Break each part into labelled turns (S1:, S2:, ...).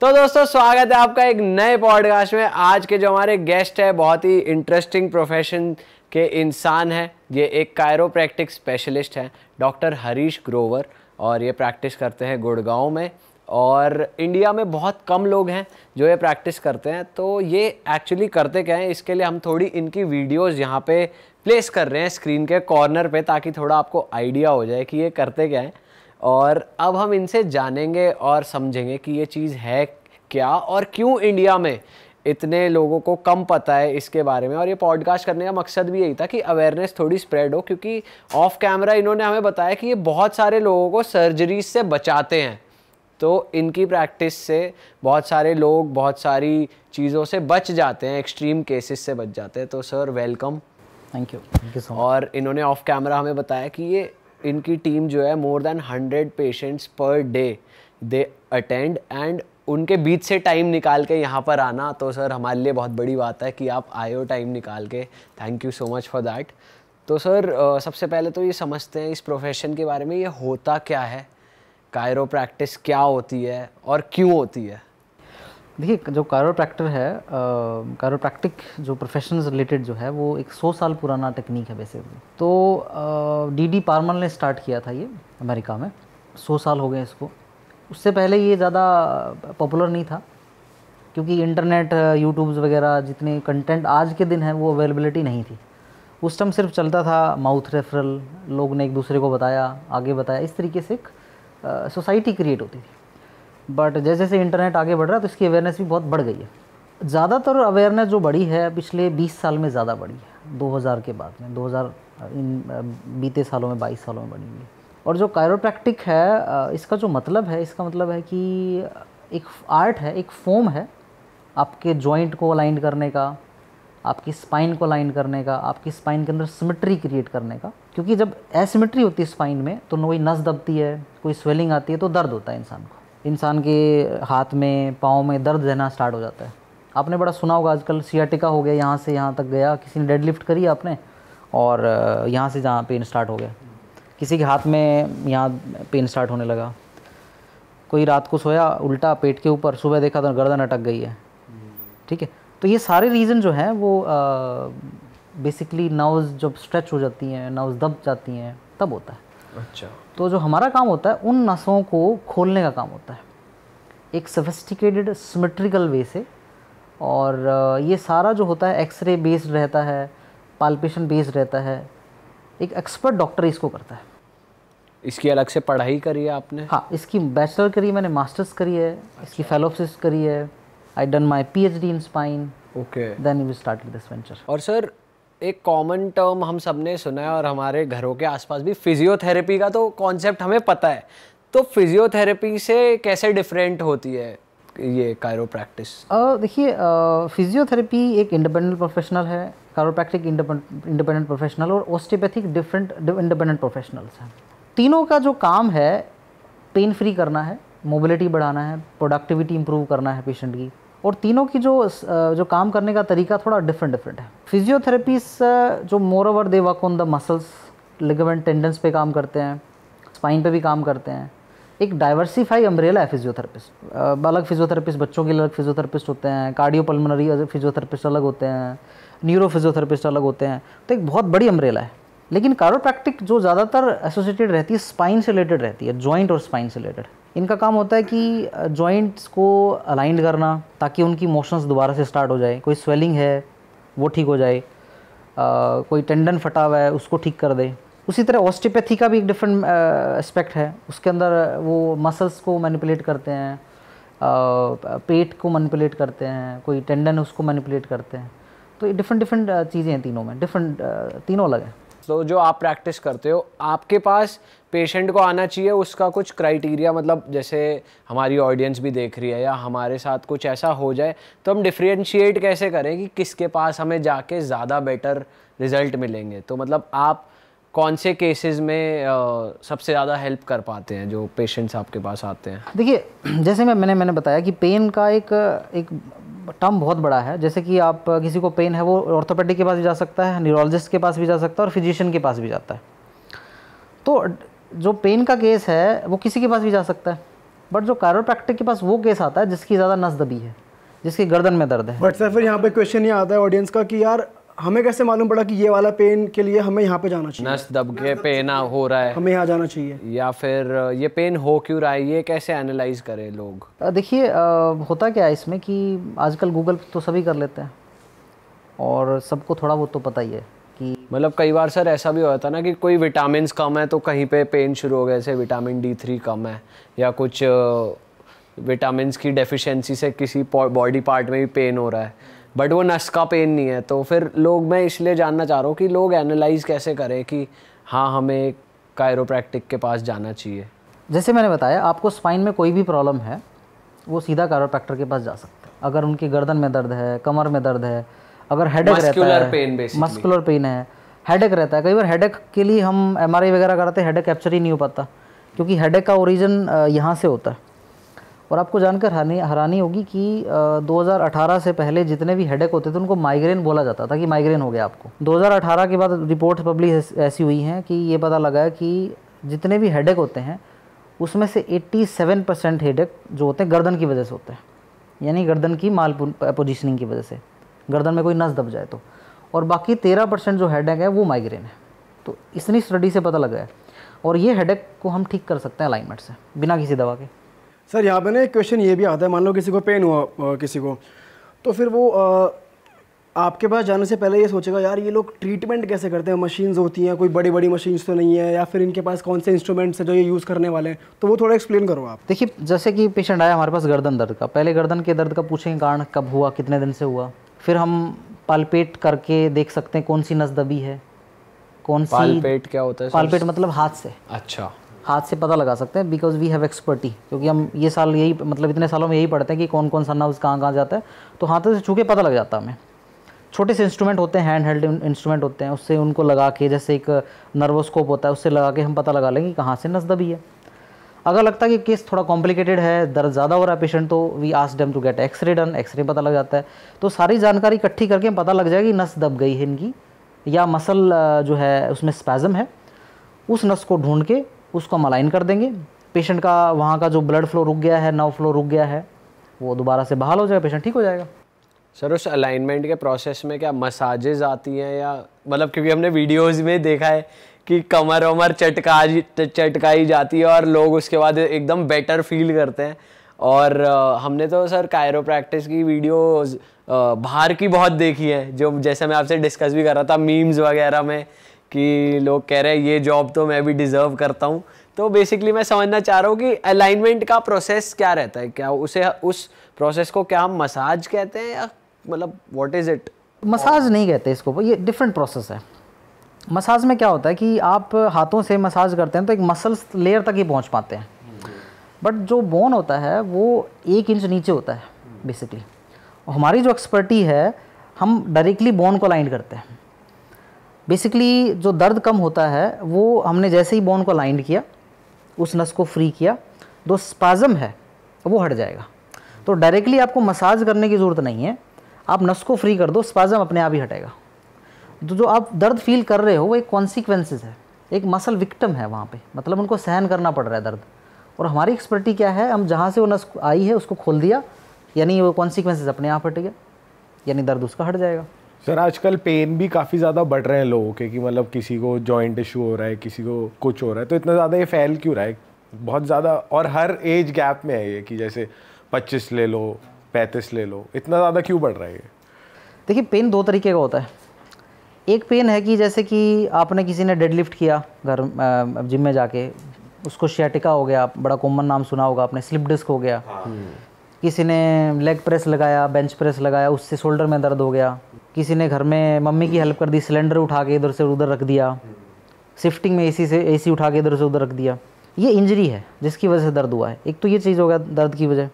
S1: तो दोस्तों स्वागत है आपका एक नए पॉडकास्ट में आज के जो हमारे गेस्ट है बहुत ही इंटरेस्टिंग प्रोफेशन के इंसान हैं ये एक कायरोप्रैक्टिक स्पेशलिस्ट हैं डॉक्टर हरीश ग्रोवर और ये प्रैक्टिस करते हैं गुड़गांव में और इंडिया में बहुत कम लोग हैं जो ये प्रैक्टिस करते हैं तो ये एक्चुअली करते क्या हैं इसके लिए हम थोड़ी इनकी वीडियोस यहाँ पे प्लेस कर रहे हैं स्क्रीन के कॉर्नर पे ताकि थोड़ा आपको आइडिया हो जाए कि ये करते क्या हैं और अब हम इनसे जानेंगे और समझेंगे कि ये चीज़ है क्या और क्यों इंडिया में इतने लोगों को कम पता है इसके बारे में और ये पॉडकास्ट करने का मकसद भी यही था कि अवेयरनेस थोड़ी स्प्रेड हो क्योंकि ऑफ कैमरा इन्होंने हमें बताया कि ये बहुत सारे लोगों को सर्जरीज से बचाते हैं तो इनकी प्रैक्टिस से बहुत सारे लोग बहुत सारी चीज़ों से बच जाते हैं एक्सट्रीम केसेस से बच जाते हैं तो सर वेलकम
S2: थैंक यू
S1: और इन्होंने ऑफ कैमरा हमें बताया कि ये इनकी टीम जो है more than hundred patients per day they attend and उनके बीच से टाइम निकाल के यहाँ पर आना तो सर हमारे लिए बहुत बड़ी बात है कि आप आए हो टाइम निकाल के thank you so much for that तो सर सबसे पहले तो ये समझते हैं इस प्रोफेशन के बारे में ये होता क्या है कायरो प्रैक्टिस क्या होती है और क्यों होती है
S2: देखिए जो कारोप्रैक्टर है कारोप्रैक्टिक जो प्रोफेशन रिलेटेड जो है वो एक सौ साल पुराना टेक्निक है बेसिकली तो डी डी पार्मल ने स्टार्ट किया था ये अमेरिका में सौ साल हो गए इसको उससे पहले ये ज़्यादा पॉपुलर नहीं था क्योंकि इंटरनेट यूट्यूब्स वगैरह जितने कंटेंट आज के दिन है वो अवेलेबिलिटी नहीं थी उस टाइम सिर्फ चलता था माउथ रेफरल लोग ने एक दूसरे को बताया आगे बताया इस तरीके से एक सोसाइटी क्रिएट होती थी बट जैसे जैसे इंटरनेट आगे बढ़ रहा है तो इसकी अवेयरनेस भी बहुत बढ़ गई है ज़्यादातर अवेयरनेस जो बढ़ी है पिछले 20 साल में ज़्यादा बढ़ी है 2000 के बाद में 2000 इन बीते सालों में 22 सालों में बढ़ी हुई और जो कायरोप्रैक्टिक है इसका जो मतलब है इसका मतलब है कि एक आर्ट है एक फॉर्म है आपके जॉइंट को अलाइन करने का आपकी स्पाइन को अलाइन करने का आपकी स्पाइन के अंदर सिमिट्री क्रिएट करने का क्योंकि जब एसिमेट्री होती है स्पाइन में तो कोई नस दबती है कोई स्वेलिंग आती है तो दर्द होता है इंसान को इंसान के हाथ में पाँव में दर्द रहना स्टार्ट हो जाता है आपने बड़ा सुना होगा आजकल सियाटिका हो गया यहाँ से यहाँ तक गया किसी ने डेडलिफ्ट करी आपने और यहाँ से जहाँ पेन स्टार्ट हो गया किसी के हाथ में यहाँ पेन स्टार्ट होने लगा कोई रात को सोया उल्टा पेट के ऊपर सुबह देखा तो गर्दन अटक गई है ठीक है तो ये सारे रीज़न जो हैं वो बेसिकली नर्व्स जब स्ट्रेच हो जाती हैं नर्व्स दब जाती हैं तब होता
S1: है अच्छा
S2: तो जो हमारा काम होता है उन नसों को खोलने का काम होता है एक सफिस्टिकेटेड सिमेट्रिकल वे से और ये सारा जो होता है एक्सरे बेस्ड रहता है पालपेशन बेस्ड रहता है एक एक्सपर्ट डॉक्टर इसको करता है
S1: इसकी अलग से पढ़ाई करी है आपने
S2: हाँ इसकी बैचलर करी मैंने मास्टर्स करी है अच्छा। इसकी फेलोपसिस करी है I done my P H D in spine okay then you start this venture
S1: और सर एक कॉमन टर्म हम सब ने सुना है और हमारे घरों के आसपास भी फिजियोथेरेपी का तो कॉन्सेप्ट हमें पता है तो फिजियोथेरेपी से कैसे डिफरेंट होती है ये कायरोप्रैक्टिस
S2: देखिए फिजियोथेरेपी एक इंडिपेंडेंट प्रोफेशनल है कायरोप्रैक्टिक इंडिपेंडेंट प्रोफेशनल और ऑस्टिपैथिक डिफरेंट इंडिपेंडेंट प्रोफेशनल्स हैं तीनों का जो काम है पेन फ्री करना है मोबिलिटी बढ़ाना है प्रोडक्टिविटी इंप्रूव करना है पेशेंट की और तीनों की जो जो काम करने का तरीका थोड़ा डिफरेंट डिफरेंट है फिजियोथेरेपीस जो moreover they work on the muscles ligament tendons पे काम करते हैं स्पाइन पे भी काम करते हैं एक डाइवर्सिफाई अम्ब्रेला है फिजियोथेरेपिस्ट अलग फिजियोथेरेपिस्ट बच्चों के लिए अलग फिजियोथेरेपिस्ट होते हैं कार्डियो पल्मोनरी फिजियोथेरेपिस्ट अलग होते हैं न्यूरो फिजियोथेरेपिस्ट अलग होते हैं तो एक बहुत बड़ी अम्ब्रेला है लेकिन कारोप्रैक्टिक जो ज़्यादातर एसोसिएटेड रहती है स्पाइन से रिलेटेड रहती है जॉइंट और स्पाइन से रिलेटेड इनका काम होता है कि जॉइंट्स को अलाइंड करना ताकि उनकी मोशंस दोबारा से स्टार्ट हो जाए कोई स्वेलिंग है वो ठीक हो जाए आ, कोई टेंडन फटा हुआ है उसको ठीक कर दे उसी तरह ऑस्टिपैथी का भी एक डिफरेंट एस्पेक्ट है उसके अंदर वो मसल्स को मैनिपुलेट करते हैं आ, पेट को मैनिपुलेट करते हैं कोई टेंडन उसको मैनिपुलेट करते हैं तो ये डिफरेंट डिफरेंट चीज़ें हैं तीनों में डिफरेंट तीनों अलग हैं
S1: तो जो आप प्रैक्टिस करते हो आपके पास पेशेंट को आना चाहिए उसका कुछ क्राइटेरिया मतलब जैसे हमारी ऑडियंस भी देख रही है या हमारे साथ कुछ ऐसा हो जाए तो हम डिफ्रेंशिएट कैसे करें कि किसके पास हमें जाके ज़्यादा बेटर रिजल्ट मिलेंगे तो मतलब आप कौन से केसेस में आ, सबसे ज़्यादा हेल्प कर पाते हैं जो पेशेंट्स आपके पास आते हैं
S2: देखिए जैसे मैं मैंने मैंने बताया कि पेन का एक एक टर्म बहुत बड़ा है जैसे कि आप किसी को पेन है वो ऑर्थोपेडिक के पास भी जा सकता है न्यूरोलॉजिस्ट के पास भी जा सकता है और फिजिशियन के पास भी जाता है तो जो पेन का केस है वो किसी के पास भी जा सकता है बट जो कायरोप्रैक्टिक के पास वो केस आता है जिसकी ज़्यादा नस दबी है जिसकी गर्दन में दर्द है
S3: बट सर फिर यहाँ पे क्वेश्चन ये आता है ऑडियंस का कि यार हमें कैसे मालूम पड़ा कि ये वाला पेन के लिए हमें यहाँ पे जाना चाहिए
S1: नस दब के पेन हो रहा है हमें
S3: यहाँ जाना चाहिए
S1: या फिर ये पेन हो क्यों रहा है ये कैसे एनालाइज करें लोग
S2: देखिए होता क्या है इसमें कि आजकल गूगल तो सभी कर लेते हैं और सबको थोड़ा बहुत तो पता ही है
S1: कि मतलब कई बार सर ऐसा भी होता है ना कि कोई विटामिन कम है तो कहीं पे पेन शुरू हो गया जैसे विटामिन डी थ्री कम है या कुछ विटामिन की डेफिशिएंसी से किसी बॉडी पार्ट में भी पेन हो रहा है बट वो नस का पेन नहीं है तो फिर लोग मैं इसलिए जानना चाह रहा हूँ कि लोग एनालाइज कैसे करें कि हाँ हमें कायरोप्रैक्टिक के
S2: पास जाना चाहिए जैसे मैंने बताया आपको स्पाइन में कोई भी प्रॉब्लम है वो सीधा कायरोप्रैक्टर के पास जा सकते हैं अगर उनकी गर्दन में दर्द है कमर में दर्द है अगर हेडेक रहता है पेन मस्कुलर पेन है हेडेक रहता है कई बार हेडेक के लिए हम एम वगैरह कराते हैं हेडेक कैप्चर ही नहीं हो पाता क्योंकि हेडेक का ओरिजिन यहाँ से होता है और आपको जानकर हरानी हरानी होगी कि 2018 से पहले जितने भी हेडेक होते थे उनको माइग्रेन बोला जाता था कि माइग्रेन हो गया आपको 2018 के बाद रिपोर्ट पब्लिश ऐसी हुई हैं कि ये पता लगा कि जितने भी हेडेक होते हैं उसमें से 87 परसेंट हेडेक जो होते हैं गर्दन की वजह से होते हैं यानी गर्दन की माल पोजिशनिंग की वजह से गर्दन में कोई नस दब जाए तो और बाकी तेरह परसेंट जो हेडेक है वो माइग्रेन है तो इतनी स्टडी से पता लगा है और ये हेडेक को हम ठीक कर सकते हैं अलाइनमेंट से बिना किसी दवा के
S3: सर यहाँ पे ना एक क्वेश्चन ये भी आता है मान लो किसी को पेन हुआ आ, किसी को तो फिर वो आ, आपके पास जाने से पहले ये सोचेगा यार ये लोग ट्रीटमेंट कैसे करते हैं मशीन्स होती हैं कोई बड़ी बड़ी मशीन्स तो नहीं है या फिर इनके पास कौन से इंस्ट्रूमेंट्स
S2: हैं जो ये यूज़ करने वाले हैं तो वो थोड़ा एक्सप्लेन करो आप देखिए जैसे कि पेशेंट आया हमारे पास गर्दन दर्द का पहले गर्दन के दर्द का पूछेंगे कारण कब हुआ कितने दिन से हुआ फिर हम पालपेट करके देख सकते हैं कौन सी नस दबी है कौन सी पालपेट
S1: क्या होता है पालपेट मतलब हाथ से अच्छा
S2: हाथ से पता लगा सकते हैं बिकॉज वी हैव एक्सपर्टी क्योंकि हम ये साल यही मतलब इतने सालों में यही पढ़ते हैं कि कौन कौन सा नर्व्स कहाँ कहाँ जाता है तो हाथों से छू के पता लग जाता है हमें छोटे से इंस्ट्रूमेंट होते हैं हैंड हेल्ड इंस्ट्रूमेंट होते हैं उससे उनको लगा के जैसे एक नर्वोस्कोप होता है उससे लगा के हम पता लगा लेंगे कहाँ से नस दबी है अगर लगता है कि केस थोड़ा कॉम्प्लिकेटेड है दर्द ज़्यादा हो रहा है पेशेंट तो we ask them to get X-ray done X-ray पता लग जाता है तो सारी जानकारी इकट्ठी करके पता लग जाएगी नस दब गई है इनकी या मसल जो है उसमें स्पैज़म है उस नस को ढूंढ के उसको हम अलाइन कर देंगे पेशेंट का वहाँ का जो ब्लड फ्लो रुक गया है नव फ्लो रुक गया है वो दोबारा से बहाल हो जाएगा पेशेंट ठीक हो जाएगा
S1: सर उस अलाइनमेंट के प्रोसेस में क्या मसाजेज आती हैं या मतलब क्योंकि हमने वीडियोस में देखा है कि कमर वमर चटका चटकाई जाती है और लोग उसके बाद एकदम बेटर फील करते हैं और हमने तो सर कायरो प्रैक्टिस की वीडियोस बाहर की बहुत देखी है जो जैसे मैं आपसे डिस्कस भी कर रहा था मीम्स वगैरह में कि लोग कह रहे हैं ये जॉब तो मैं भी डिज़र्व करता हूँ तो बेसिकली मैं समझना चाह रहा हूँ कि अलाइनमेंट का प्रोसेस क्या रहता है क्या उसे उस
S2: प्रोसेस को क्या हम मसाज कहते हैं या मतलब व्हाट इज़ इट मसाज नहीं कहते इसको ये डिफरेंट प्रोसेस है मसाज में क्या होता है कि आप हाथों से मसाज करते हैं तो एक मसल्स लेयर तक ही पहुँच पाते हैं बट जो बोन होता है वो एक इंच नीचे होता है बेसिकली हमारी जो एक्सपर्टी है हम डायरेक्टली बोन को अलाइन करते हैं बेसिकली जो दर्द कम होता है वो हमने जैसे ही बोन को अलाइंड किया उस नस को फ्री किया जो स्पाज़म है वो हट जाएगा तो डायरेक्टली आपको मसाज करने की ज़रूरत नहीं है आप नस को फ्री कर दो स्पाज़म अपने आप ही हटेगा तो जो आप दर्द फील कर रहे हो वो एक कॉन्सिक्वेंसेज है एक मसल विक्टम है वहाँ पे मतलब उनको सहन करना पड़ रहा है दर्द और हमारी एक्सपर्टी क्या है हम जहाँ से वो नस आई है उसको खोल दिया यानी वो कॉन्सिक्वेंसेज अपने आप हट गया यानी दर्द उसका हट जाएगा सर आजकल पेन भी
S4: काफ़ी ज़्यादा बढ़ रहे हैं लोगों के कि मतलब किसी को जॉइंट इशू हो रहा है किसी को कुछ हो रहा है तो इतना ज़्यादा ये फैल क्यों रहा है बहुत ज़्यादा और हर एज गैप में है ये कि जैसे पच्चीस ले लो पैंतीस ले लो इतना ज़्यादा क्यों बढ़ रहा है ये
S2: देखिए पेन दो तरीके का होता है एक पेन है कि जैसे कि आपने किसी ने डेडलिफ्ट किया घर जिम में जाके उसको शियाटिका हो गया बड़ा कॉमन नाम सुना होगा आपने स्लिप डिस्क हो गया हाँ। किसी ने लेग प्रेस लगाया बेंच प्रेस लगाया उससे शोल्डर में दर्द हो गया किसी ने घर में मम्मी की हेल्प कर दी सिलेंडर उठा के इधर से उधर रख दिया शिफ्टिंग में एसी से एसी उठा के इधर से उधर रख दिया ये इंजरी है जिसकी वजह से दर्द हुआ है एक तो ये चीज़ हो गया दर्द की वजह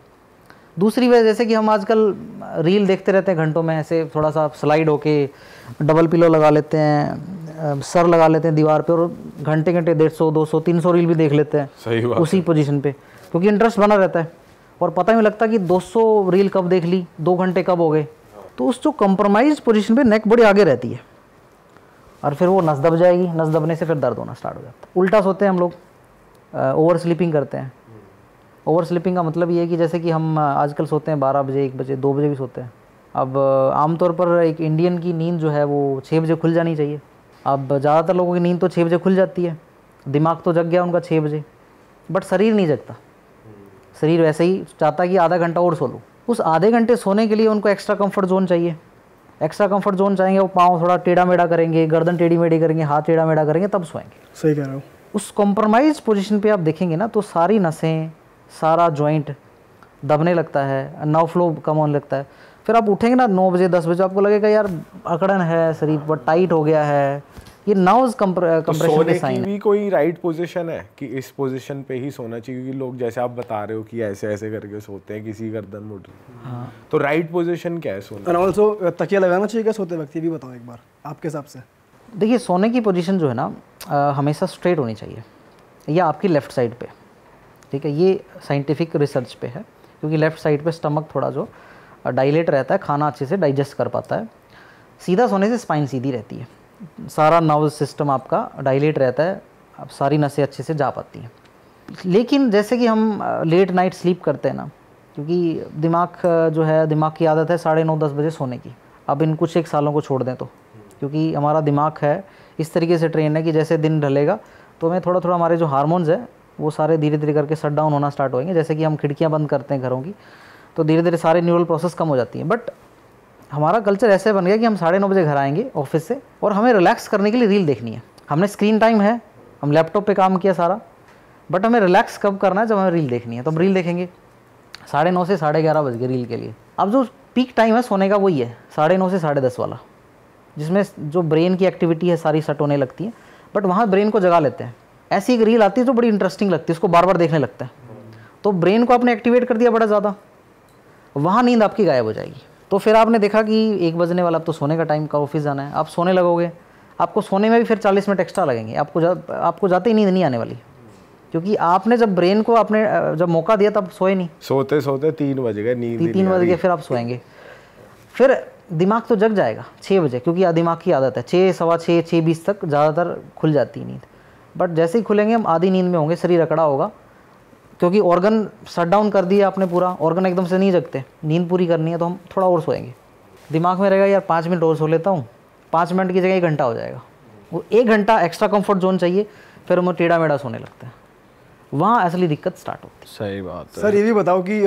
S2: दूसरी वजह जैसे कि हम आजकल रील देखते रहते हैं घंटों में ऐसे थोड़ा सा स्लाइड होके डबल पिलो लगा लेते हैं सर लगा लेते हैं दीवार पे और घंटे घंटे डेढ़ सौ दो सौ तीन सौ रील भी देख लेते हैं सही बात उसी पोजीशन पे क्योंकि इंटरेस्ट बना रहता है और पता ही नहीं लगता कि दो सौ रील कब देख ली दो घंटे कब हो गए तो उस जो कंप्रोमाइज पोजीशन पे नेक बड़ी आगे रहती है और फिर वो नस दब जाएगी नस दबने से फिर दर्द होना स्टार्ट हो जाता है उल्टा सोते हैं हम लोग ओवर स्लीपिंग करते हैं ओवर स्लीपिंग का मतलब ये है कि जैसे कि हम आजकल सोते हैं बारह बजे एक बजे दो बजे भी सोते हैं अब आमतौर पर एक इंडियन की नींद जो है वो छः बजे खुल जानी चाहिए अब ज़्यादातर लोगों की नींद तो छः बजे खुल जाती है दिमाग तो जग गया उनका छः बजे बट शरीर नहीं जगता शरीर वैसे ही चाहता कि आधा घंटा और सो लूँ उस आधे घंटे सोने के लिए उनको एक्स्ट्रा कंफर्ट जोन चाहिए एक्स्ट्रा कंफर्ट जोन चाहेंगे वो पाँव थोड़ा टेढ़ा मेढ़ा करेंगे गर्दन टेढ़ी मेढ़ी करेंगे हाथ टेढ़ा मेढ़ा करेंगे तब सोएंगे सही कह रहा हूँ उस कॉम्प्रोमाइज पोजिशन पर आप देखेंगे ना तो सारी नसें सारा जॉइंट दबने लगता है नव फ्लो कम होने लगता है फिर आप उठेंगे ना नौ बजे दस बजे आपको लगेगा यार अकड़न है शरीर पर टाइट हो गया है ये नाउज कंप्रेशन तो सोने की भी
S4: कोई राइट पोजीशन है कि इस पोजीशन पे ही सोना चाहिए क्योंकि लोग जैसे आप बता रहे हो कि ऐसे ऐसे करके सोते हैं किसी गर्दन मोट हाँ। तो राइट पोजीशन क्या है सोना एंड
S2: आल्सो तकिया लगाना चाहिए क्या सोते वक्त ये भी बताओ एक बार आपके हिसाब से देखिए सोने की पोजीशन जो है ना हमेशा स्ट्रेट होनी चाहिए यह आपकी लेफ़्ट साइड पर ठीक है ये साइंटिफिक रिसर्च पे है क्योंकि लेफ़्ट साइड पे स्टमक थोड़ा जो डाइलेट रहता है खाना अच्छे से डाइजेस्ट कर पाता है सीधा सोने से स्पाइन सीधी रहती है सारा नर्वस सिस्टम आपका डाइलेट रहता है आप सारी नसें अच्छे से जा पाती हैं लेकिन जैसे कि हम लेट नाइट स्लीप करते हैं ना क्योंकि दिमाग जो है दिमाग की आदत है साढ़े नौ दस बजे सोने की अब इन कुछ एक सालों को छोड़ दें तो क्योंकि हमारा दिमाग है इस तरीके से ट्रेन है कि जैसे दिन ढलेगा तो हमें थोड़ा थोड़ा हमारे जो हारमोन्स है वो सारे धीरे धीरे करके शट डाउन होना स्टार्ट होएंगे जैसे कि हम खिड़कियाँ बंद करते हैं घरों की तो धीरे धीरे सारे न्यूरल प्रोसेस कम हो जाती हैं बट हमारा कल्चर ऐसे बन गया कि हम साढ़े नौ बजे घर आएंगे ऑफिस से और हमें रिलैक्स करने के लिए रील देखनी है हमने स्क्रीन टाइम है हम लैपटॉप पे काम किया सारा बट हमें रिलैक्स कब करना है जब हमें रील देखनी है तो हम रील देखेंगे साढ़े नौ से साढ़े ग्यारह बज गए रील के लिए अब जो पीक टाइम है सोने का वही है साढ़े नौ से साढ़े दस वाला जिसमें जो ब्रेन की एक्टिविटी है सारी सेट होने लगती है बट वहाँ ब्रेन को जगा लेते हैं ऐसी एक रील आती है जो बड़ी इंटरेस्टिंग लगती है उसको बार बार देखने लगता है तो ब्रेन को आपने एक्टिवेट कर दिया बड़ा ज़्यादा वहाँ नींद आपकी गायब हो जाएगी तो फिर आपने देखा कि एक बजने वाला अब तो सोने का टाइम का ऑफिस जाना है आप सोने लगोगे आपको सोने में भी फिर चालीस मिनट एक्स्ट्रा लगेंगे आपको जा, आपको जाते ही नींद नहीं आने वाली क्योंकि आपने जब ब्रेन को आपने जब मौका दिया तब सोए नहीं
S4: सोते सोते तीन बज गए नींद ती, तीन बज गए
S2: फिर आप सोएंगे फिर दिमाग तो जग जाएगा छः बजे क्योंकि दिमाग की आदत है छः सवा छः छः बीस तक ज़्यादातर खुल जाती है नींद बट जैसे ही खुलेंगे हम आधी नींद में होंगे शरीर अकड़ा होगा क्योंकि ऑर्गन शट डाउन कर दिया आपने पूरा ऑर्गन एकदम से नहीं जगते नींद पूरी करनी है तो हम थोड़ा और सोएंगे दिमाग में रहेगा यार पाँच मिनट और सो लेता हूँ पाँच मिनट की जगह एक घंटा हो जाएगा वो एक घंटा एक्स्ट्रा कम्फर्ट जोन चाहिए फिर हमें टेढ़ा मेढ़ा सोने लगता है वहाँ असली दिक्कत स्टार्ट होती है सही बात है सर ये
S3: भी बताओ कि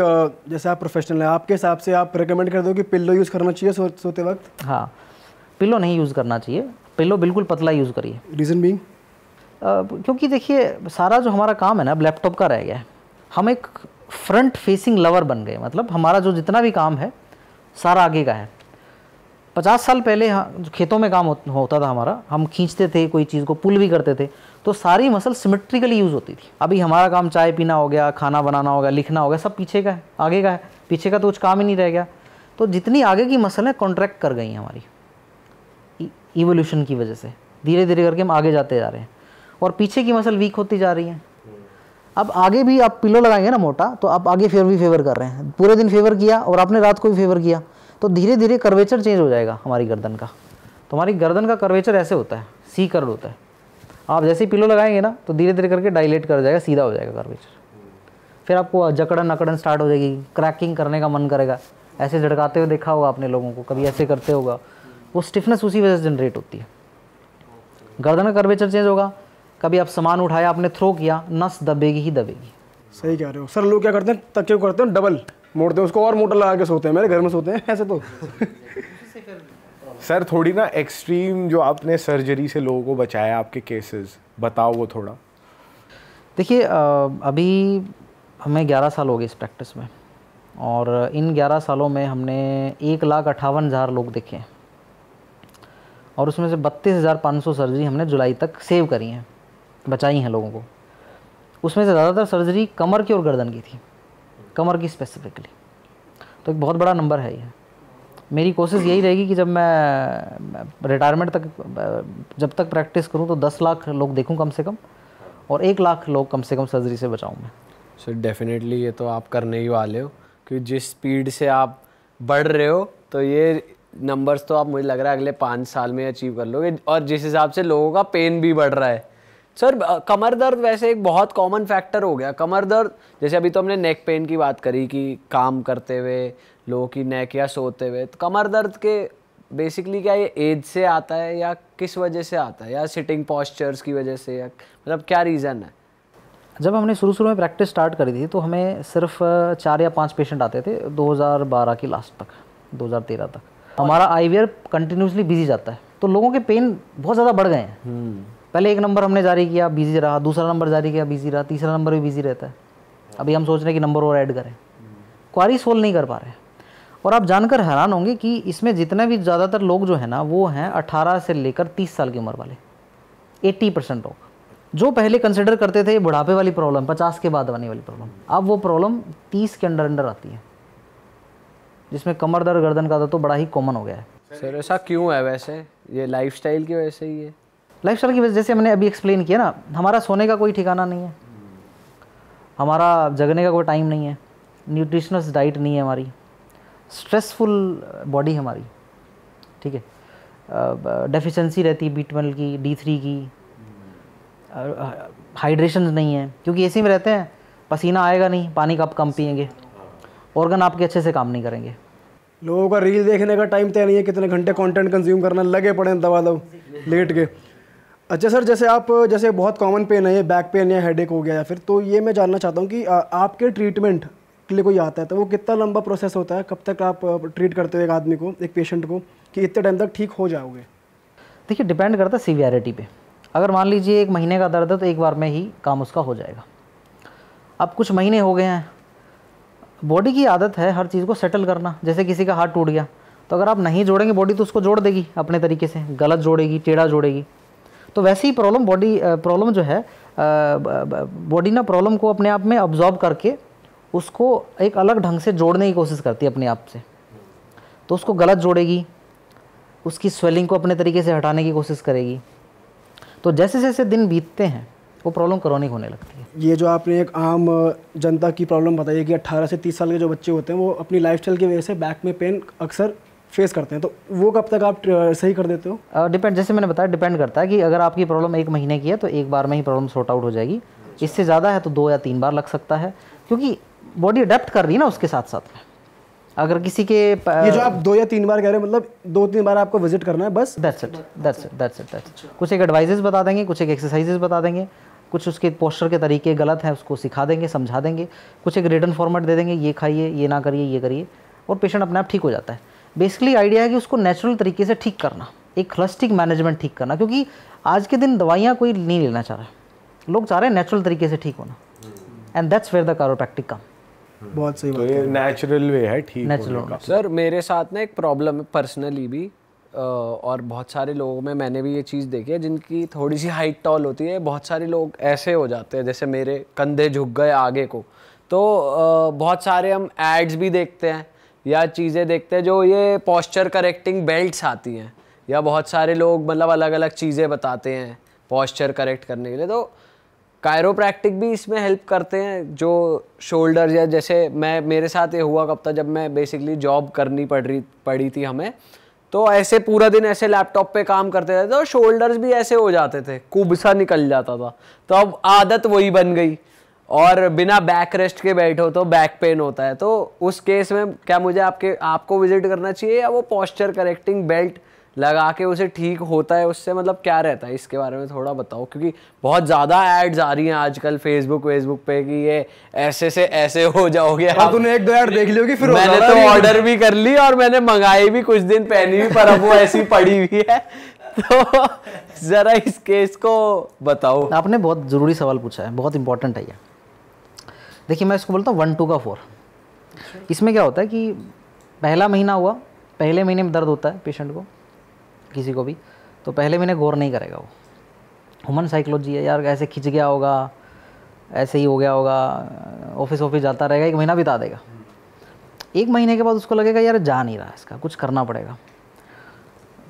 S3: जैसे आप प्रोफेशनल हैं आपके हिसाब से आप रिकमेंड कर दो कि पिल्लो यूज़ करना चाहिए सो, सोते वक्त
S2: हाँ पिल्लो नहीं यूज़ करना चाहिए पिल्लो बिल्कुल पतला यूज़ करिए रीज़न बींग क्योंकि देखिए सारा जो हमारा काम है ना अब लैपटॉप का रह गया है हम एक फ्रंट फेसिंग लवर बन गए मतलब हमारा जो जितना भी काम है सारा आगे का है पचास साल पहले हाँ, खेतों में काम होता था हमारा हम खींचते थे कोई चीज़ को पुल भी करते थे तो सारी मसल सिमेट्रिकली यूज़ होती थी अभी हमारा काम चाय पीना हो गया खाना बनाना हो गया लिखना हो गया सब पीछे का है आगे का है पीछे का तो कुछ काम ही नहीं रह गया तो जितनी आगे की मसलें कॉन्ट्रैक्ट कर गई हमारी इवोल्यूशन की वजह से धीरे धीरे करके हम आगे जाते जा रहे हैं और पीछे की मसल वीक होती जा रही है अब आगे भी आप पिलो लगाएंगे ना मोटा तो आप आगे फिर भी फेवर कर रहे हैं पूरे दिन फेवर किया और आपने रात को भी फेवर किया तो धीरे धीरे कर्वेचर चेंज हो जाएगा हमारी गर्दन का तो हमारी गर्दन का कर्वेचर ऐसे होता है सी कर्व होता है आप जैसे ही पिलो लगाएंगे ना तो धीरे धीरे करके डायलेट कर जाएगा सीधा हो जाएगा कर्वेचर फिर आपको जकड़न अकड़न स्टार्ट हो जाएगी क्रैकिंग करने का मन करेगा ऐसे झड़काते हुए देखा होगा आपने लोगों को कभी ऐसे करते होगा वो स्टिफनेस उसी वजह से जनरेट होती है गर्दन का कर्वेचर चेंज होगा कभी आप सामान उठाया आपने थ्रो किया नस दबेगी ही दबेगी
S3: सही कह रहे हो सर लोग क्या करते हैं तकियों करते हैं डबल मोड़ते हैं उसको और मोटर लगा के सोते हैं मेरे घर में सोते हैं ऐसे तो
S4: सर थोड़ी ना एक्सट्रीम जो आपने सर्जरी से लोगों को बचाया आपके केसेस बताओ वो थोड़ा
S2: देखिए अभी हमें 11 साल हो गए इस प्रैक्टिस में और इन 11 सालों में हमने एक लाख अट्ठावन हज़ार लोग देखे हैं और उसमें से बत्तीस हज़ार पाँच सौ सर्जरी हमने जुलाई तक सेव करी हैं बचाई हैं लोगों को उसमें से ज़्यादातर सर्जरी कमर की और गर्दन की थी कमर की स्पेसिफिकली तो एक बहुत बड़ा नंबर है ये मेरी कोशिश यही रहेगी कि जब मैं रिटायरमेंट तक जब तक प्रैक्टिस करूं तो दस लाख लोग देखूं कम से कम और एक लाख लोग कम से कम
S1: सर्जरी से बचाऊं मैं सर so डेफिनेटली ये तो आप करने ही वाले हो क्योंकि जिस स्पीड से आप बढ़ रहे हो तो ये नंबर्स तो आप मुझे लग रहा है अगले पाँच साल में अचीव कर लोगे और जिस हिसाब से लोगों का पेन भी बढ़ रहा है सर कमर दर्द वैसे एक बहुत कॉमन फैक्टर हो गया कमर दर्द जैसे अभी तो हमने नेक पेन की बात करी कि काम करते हुए लोगों की नेक या सोते हुए तो कमर दर्द के बेसिकली क्या ये एज से आता है या किस वजह से आता है या सिटिंग पॉस्चर्स की वजह से या मतलब क्या रीज़न है
S2: जब हमने शुरू शुरू में प्रैक्टिस स्टार्ट करी थी तो हमें सिर्फ चार या पाँच पेशेंट आते थे 2012 की लास्ट तक 2013 तक हमारा आई वी कंटिन्यूसली बिजी जाता है तो लोगों के पेन बहुत ज़्यादा बढ़ गए हैं हम्म। पहले एक नंबर हमने जारी किया बिजी रहा दूसरा नंबर जारी किया बिजी रहा तीसरा नंबर भी बिजी रहता है अभी हम सोच रहे हैं कि नंबर और ऐड करें क्वारी सोल्व नहीं कर पा रहे और आप जानकर हैरान होंगे कि इसमें जितने भी ज़्यादातर लोग जो है ना वो हैं अट्ठारह से लेकर तीस साल की उम्र वाले एट्टी परसेंट लोग जो पहले कंसिडर करते थे बुढ़ापे वाली प्रॉब्लम पचास के बाद आने वाली प्रॉब्लम अब वो प्रॉब्लम तीस के अंडर अंडर आती है जिसमें कमर दर्द गर्दन का दर्द तो बड़ा ही कॉमन हो गया है
S1: सर ऐसा क्यों है वैसे ये लाइफस्टाइल की वजह से ही है
S2: लाइफ की वजह से हमने अभी एक्सप्लेन किया ना हमारा सोने का कोई ठिकाना नहीं है हमारा जगने का कोई टाइम नहीं है न्यूट्रिशनस डाइट नहीं है हमारी स्ट्रेसफुल बॉडी हमारी ठीक है डेफिशिएंसी रहती है बी ट्वेल्व की डी थ्री की हाइड्रेशन uh, नहीं है क्योंकि ए में रहते हैं पसीना आएगा नहीं पानी का आप कम पियेंगे ऑर्गन आपके अच्छे से काम नहीं करेंगे
S3: लोगों का रील देखने का टाइम तय नहीं है कितने घंटे कंटेंट कंज्यूम करना लगे पड़े दवा दो लेट के अच्छा सर जैसे आप जैसे बहुत कॉमन पेन है ये बैक पेन या हेडेक हो गया या फिर तो ये मैं जानना चाहता हूँ कि आपके ट्रीटमेंट के लिए कोई आता है तो वो कितना लंबा प्रोसेस होता है कब तक आप ट्रीट करते हो एक आदमी को एक पेशेंट को कि इतने टाइम तक ठीक हो जाओगे देखिए
S2: डिपेंड करता है सीवियरिटी पे अगर मान लीजिए एक महीने का दर्द है तो एक बार में ही काम उसका हो जाएगा अब कुछ महीने हो गए हैं बॉडी की आदत है हर चीज़ को सेटल करना जैसे किसी का हाथ टूट गया तो अगर आप नहीं जोड़ेंगे बॉडी तो उसको जोड़ देगी अपने तरीके से गलत जोड़ेगी टेढ़ा जोड़ेगी तो वैसे ही प्रॉब्लम बॉडी प्रॉब्लम जो है बॉडी ना प्रॉब्लम को अपने आप में ऑब्जॉर्व करके उसको एक अलग ढंग से जोड़ने की कोशिश करती है अपने आप से तो उसको गलत जोड़ेगी उसकी स्वेलिंग को अपने तरीके से हटाने की कोशिश करेगी तो जैसे जैसे दिन बीतते हैं वो प्रॉब्लम क्रॉनिक होने लगती है ये
S3: जो आपने एक आम जनता की प्रॉब्लम बताई है कि 18 से 30 साल के जो बच्चे होते हैं वो अपनी लाइफस्टाइल की वजह
S2: से बैक में पेन अक्सर फेस करते हैं तो वो कब तक आप सही कर देते हो डिपेंड जैसे मैंने बताया डिपेंड करता है कि अगर आपकी प्रॉब्लम एक महीने की है तो एक बार में ही प्रॉब्लम सॉर्ट आउट हो जाएगी अच्छा। इससे ज़्यादा है तो दो या तीन बार लग सकता है क्योंकि बॉडी अडेप्ट कर रही है ना उसके साथ साथ में अगर किसी के ये जो आप दो या तीन बार कह रहे हैं मतलब दो तीन बार आपको विजिट करना है बस that's it that's it that's it that's कुछ एक एडवाइजेस बता देंगे कुछ एक एक्सरसाइजेस बता देंगे कुछ उसके पोस्टर के तरीके गलत हैं उसको सिखा देंगे समझा देंगे कुछ एक रिटर्न फॉर्मेट दे देंगे ये खाइए ये ना करिए ये करिए और पेशेंट अपने आप ठीक हो जाता है बेसिकली आइडिया है कि उसको नेचुरल तरीके से ठीक करना एक होलिस्टिक मैनेजमेंट ठीक करना क्योंकि आज के दिन दवाइयाँ कोई नहीं लेना चाह रहा लोग चाह रहे हैं नेचुरल तरीके से ठीक होना and that's where the chiropractic come बहुत सही तो
S4: ये नेचुरल वे है ठीक नेचुरल
S1: सर मेरे साथ ना एक प्रॉब्लम है पर्सनली भी और बहुत सारे लोगों में मैंने भी ये चीज़ देखी है जिनकी थोड़ी सी हाइट टॉल होती है बहुत सारे लोग ऐसे हो जाते हैं जैसे मेरे कंधे झुक गए आगे को तो बहुत सारे हम एड्स भी देखते हैं या चीज़ें देखते हैं जो ये पॉस्चर करेक्टिंग बेल्ट्स आती हैं या बहुत सारे लोग मतलब अलग अलग चीज़ें बताते हैं पॉस्चर करेक्ट करने के लिए तो कायरोप्रैक्टिक भी इसमें हेल्प करते हैं जो शोल्डर या जैसे मैं मेरे साथ ये हुआ कब था जब मैं बेसिकली जॉब करनी पड़ रही पड़ी थी हमें तो ऐसे पूरा दिन ऐसे लैपटॉप पे काम करते रहते तो शोल्डर्स भी ऐसे हो जाते थे कुबसा सा निकल जाता था तो अब आदत वही बन गई और बिना बैक रेस्ट के बैठो तो बैक पेन होता है तो उस केस में क्या मुझे आपके आपको विजिट करना चाहिए या वो पॉस्चर करेक्टिंग बेल्ट लगा के उसे ठीक होता है उससे मतलब क्या रहता है इसके बारे में थोड़ा बताओ क्योंकि बहुत ज़्यादा एड्स आ रही हैं आजकल फेसबुक वेसबुक पे कि ये ऐसे से ऐसे हो जाओगे आप तूने
S3: एक दो ऐड देख लियो कि फिर मैंने तो
S1: ऑर्डर भी कर ली
S2: और मैंने मंगाई भी कुछ दिन पहनी भी पर अब वो ऐसी पड़ी हुई है तो ज़रा इस केस को बताओ आपने बहुत ज़रूरी सवाल पूछा है बहुत इंपॉर्टेंट है ये देखिए मैं इसको बोलता हूँ वन टू का फोर इसमें क्या होता है कि पहला महीना हुआ पहले महीने में दर्द होता है पेशेंट को किसी को भी तो पहले महीने गौर नहीं करेगा वो ह्यूमन साइकोलॉजी है यार ऐसे खिंच गया होगा ऐसे ही हो गया होगा ऑफिस ऑफिस जाता रहेगा एक महीना बिता देगा एक महीने के बाद उसको लगेगा यार जा नहीं रहा इसका कुछ करना पड़ेगा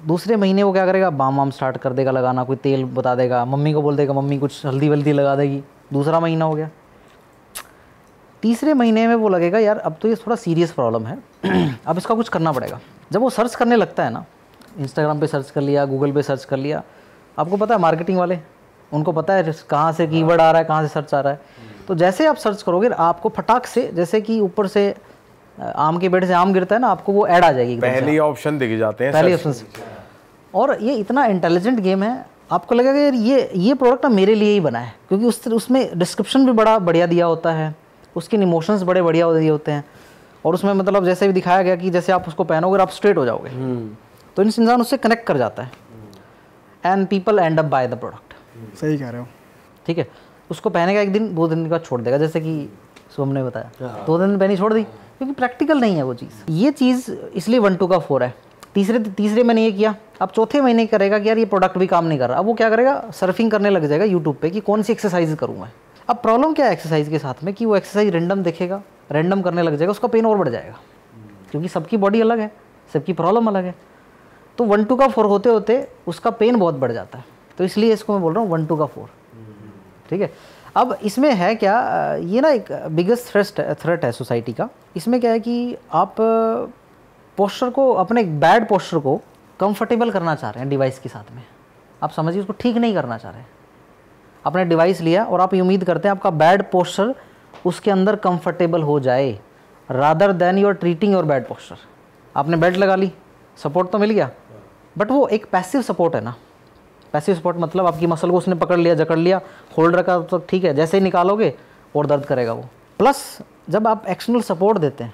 S2: दूसरे महीने वो क्या करेगा बाम वाम स्टार्ट कर देगा लगाना कोई तेल बता देगा मम्मी को बोल देगा मम्मी कुछ हल्दी वल्दी लगा देगी दूसरा महीना हो गया तीसरे महीने में वो लगेगा यार अब तो ये थोड़ा सीरियस प्रॉब्लम है अब इसका कुछ करना पड़ेगा जब वो सर्च करने लगता है ना इंस्टाग्राम पे सर्च कर लिया गूगल पे सर्च कर लिया आपको पता है मार्केटिंग वाले उनको पता है कहाँ से कीवर्ड आ रहा है कहाँ से सर्च आ रहा है तो जैसे आप सर्च करोगे आपको फटाक से जैसे कि ऊपर से आम के पेड़ से आम गिरता है ना आपको वो ऐड आ जाएगी पहले
S4: ऑप्शन दिख जाते हैं पहले ऑप्शन
S2: और ये इतना इंटेलिजेंट गेम है आपको लगेगा यार ये ये प्रोडक्ट ना मेरे लिए ही बना है क्योंकि उस उसमें डिस्क्रिप्शन भी बड़ा बढ़िया दिया होता है उसके इमोशंस बड़े बढ़िया होते हैं और उसमें मतलब जैसे भी दिखाया गया कि जैसे आप उसको पहनोगे आप स्ट्रेट हो जाओगे हम्म। तो इंसान उससे कनेक्ट कर जाता है and people end up buy the
S3: product
S2: सही कह रहे हो ठीक है उसको पहने का एक दिन दो दिन का छोड़ देगा जैसे कि सोम ने बताया हाँ। दो दिन पहनी छोड़ दी क्योंकि प्रैक्टिकल नहीं है वो चीज़ ये चीज़ इसलिए वन टू का फोर है तीसरे तीसरे महीने ये किया अब चौथे महीने करेगा कि यार ये प्रोडक्ट भी काम नहीं कर रहा अब वो क्या करेगा सर्फिंग करने लग जाएगा यूट्यूब पे कि कौन सी एक्सरसाइज करूँ मैं अब प्रॉब्लम क्या है एक्सरसाइज के साथ में कि वो एक्सरसाइज रेंडम देखेगा रेंडम करने लग जाएगा उसका पेन और बढ़ जाएगा क्योंकि सबकी बॉडी अलग है सबकी प्रॉब्लम अलग है तो वन टू का फोर होते होते उसका पेन बहुत बढ़ जाता है तो इसलिए इसको मैं बोल रहा हूँ वन टू का फोर ठीक है अब इसमें है क्या ये ना एक बिगेस्ट थ्रेस्ट थ्रेट है सोसाइटी का इसमें क्या है कि आप पोस्चर को अपने बैड पोस्चर को कंफर्टेबल करना चाह रहे हैं डिवाइस के साथ में आप समझिए उसको ठीक नहीं करना चाह रहे हैं आपने डिवाइस लिया और आप ये उम्मीद करते हैं आपका बैड पोस्चर उसके अंदर कंफर्टेबल हो जाए rather than your treating your bad posture आपने बेल्ट लगा ली सपोर्ट तो मिल गया बट वो एक पैसिव सपोर्ट है ना पैसिव सपोर्ट मतलब आपकी मसल को उसने पकड़ लिया जकड़ लिया होल्ड रखा तो ठीक है जैसे ही निकालोगे और दर्द करेगा वो प्लस जब आप एक्सटर्नल सपोर्ट देते हैं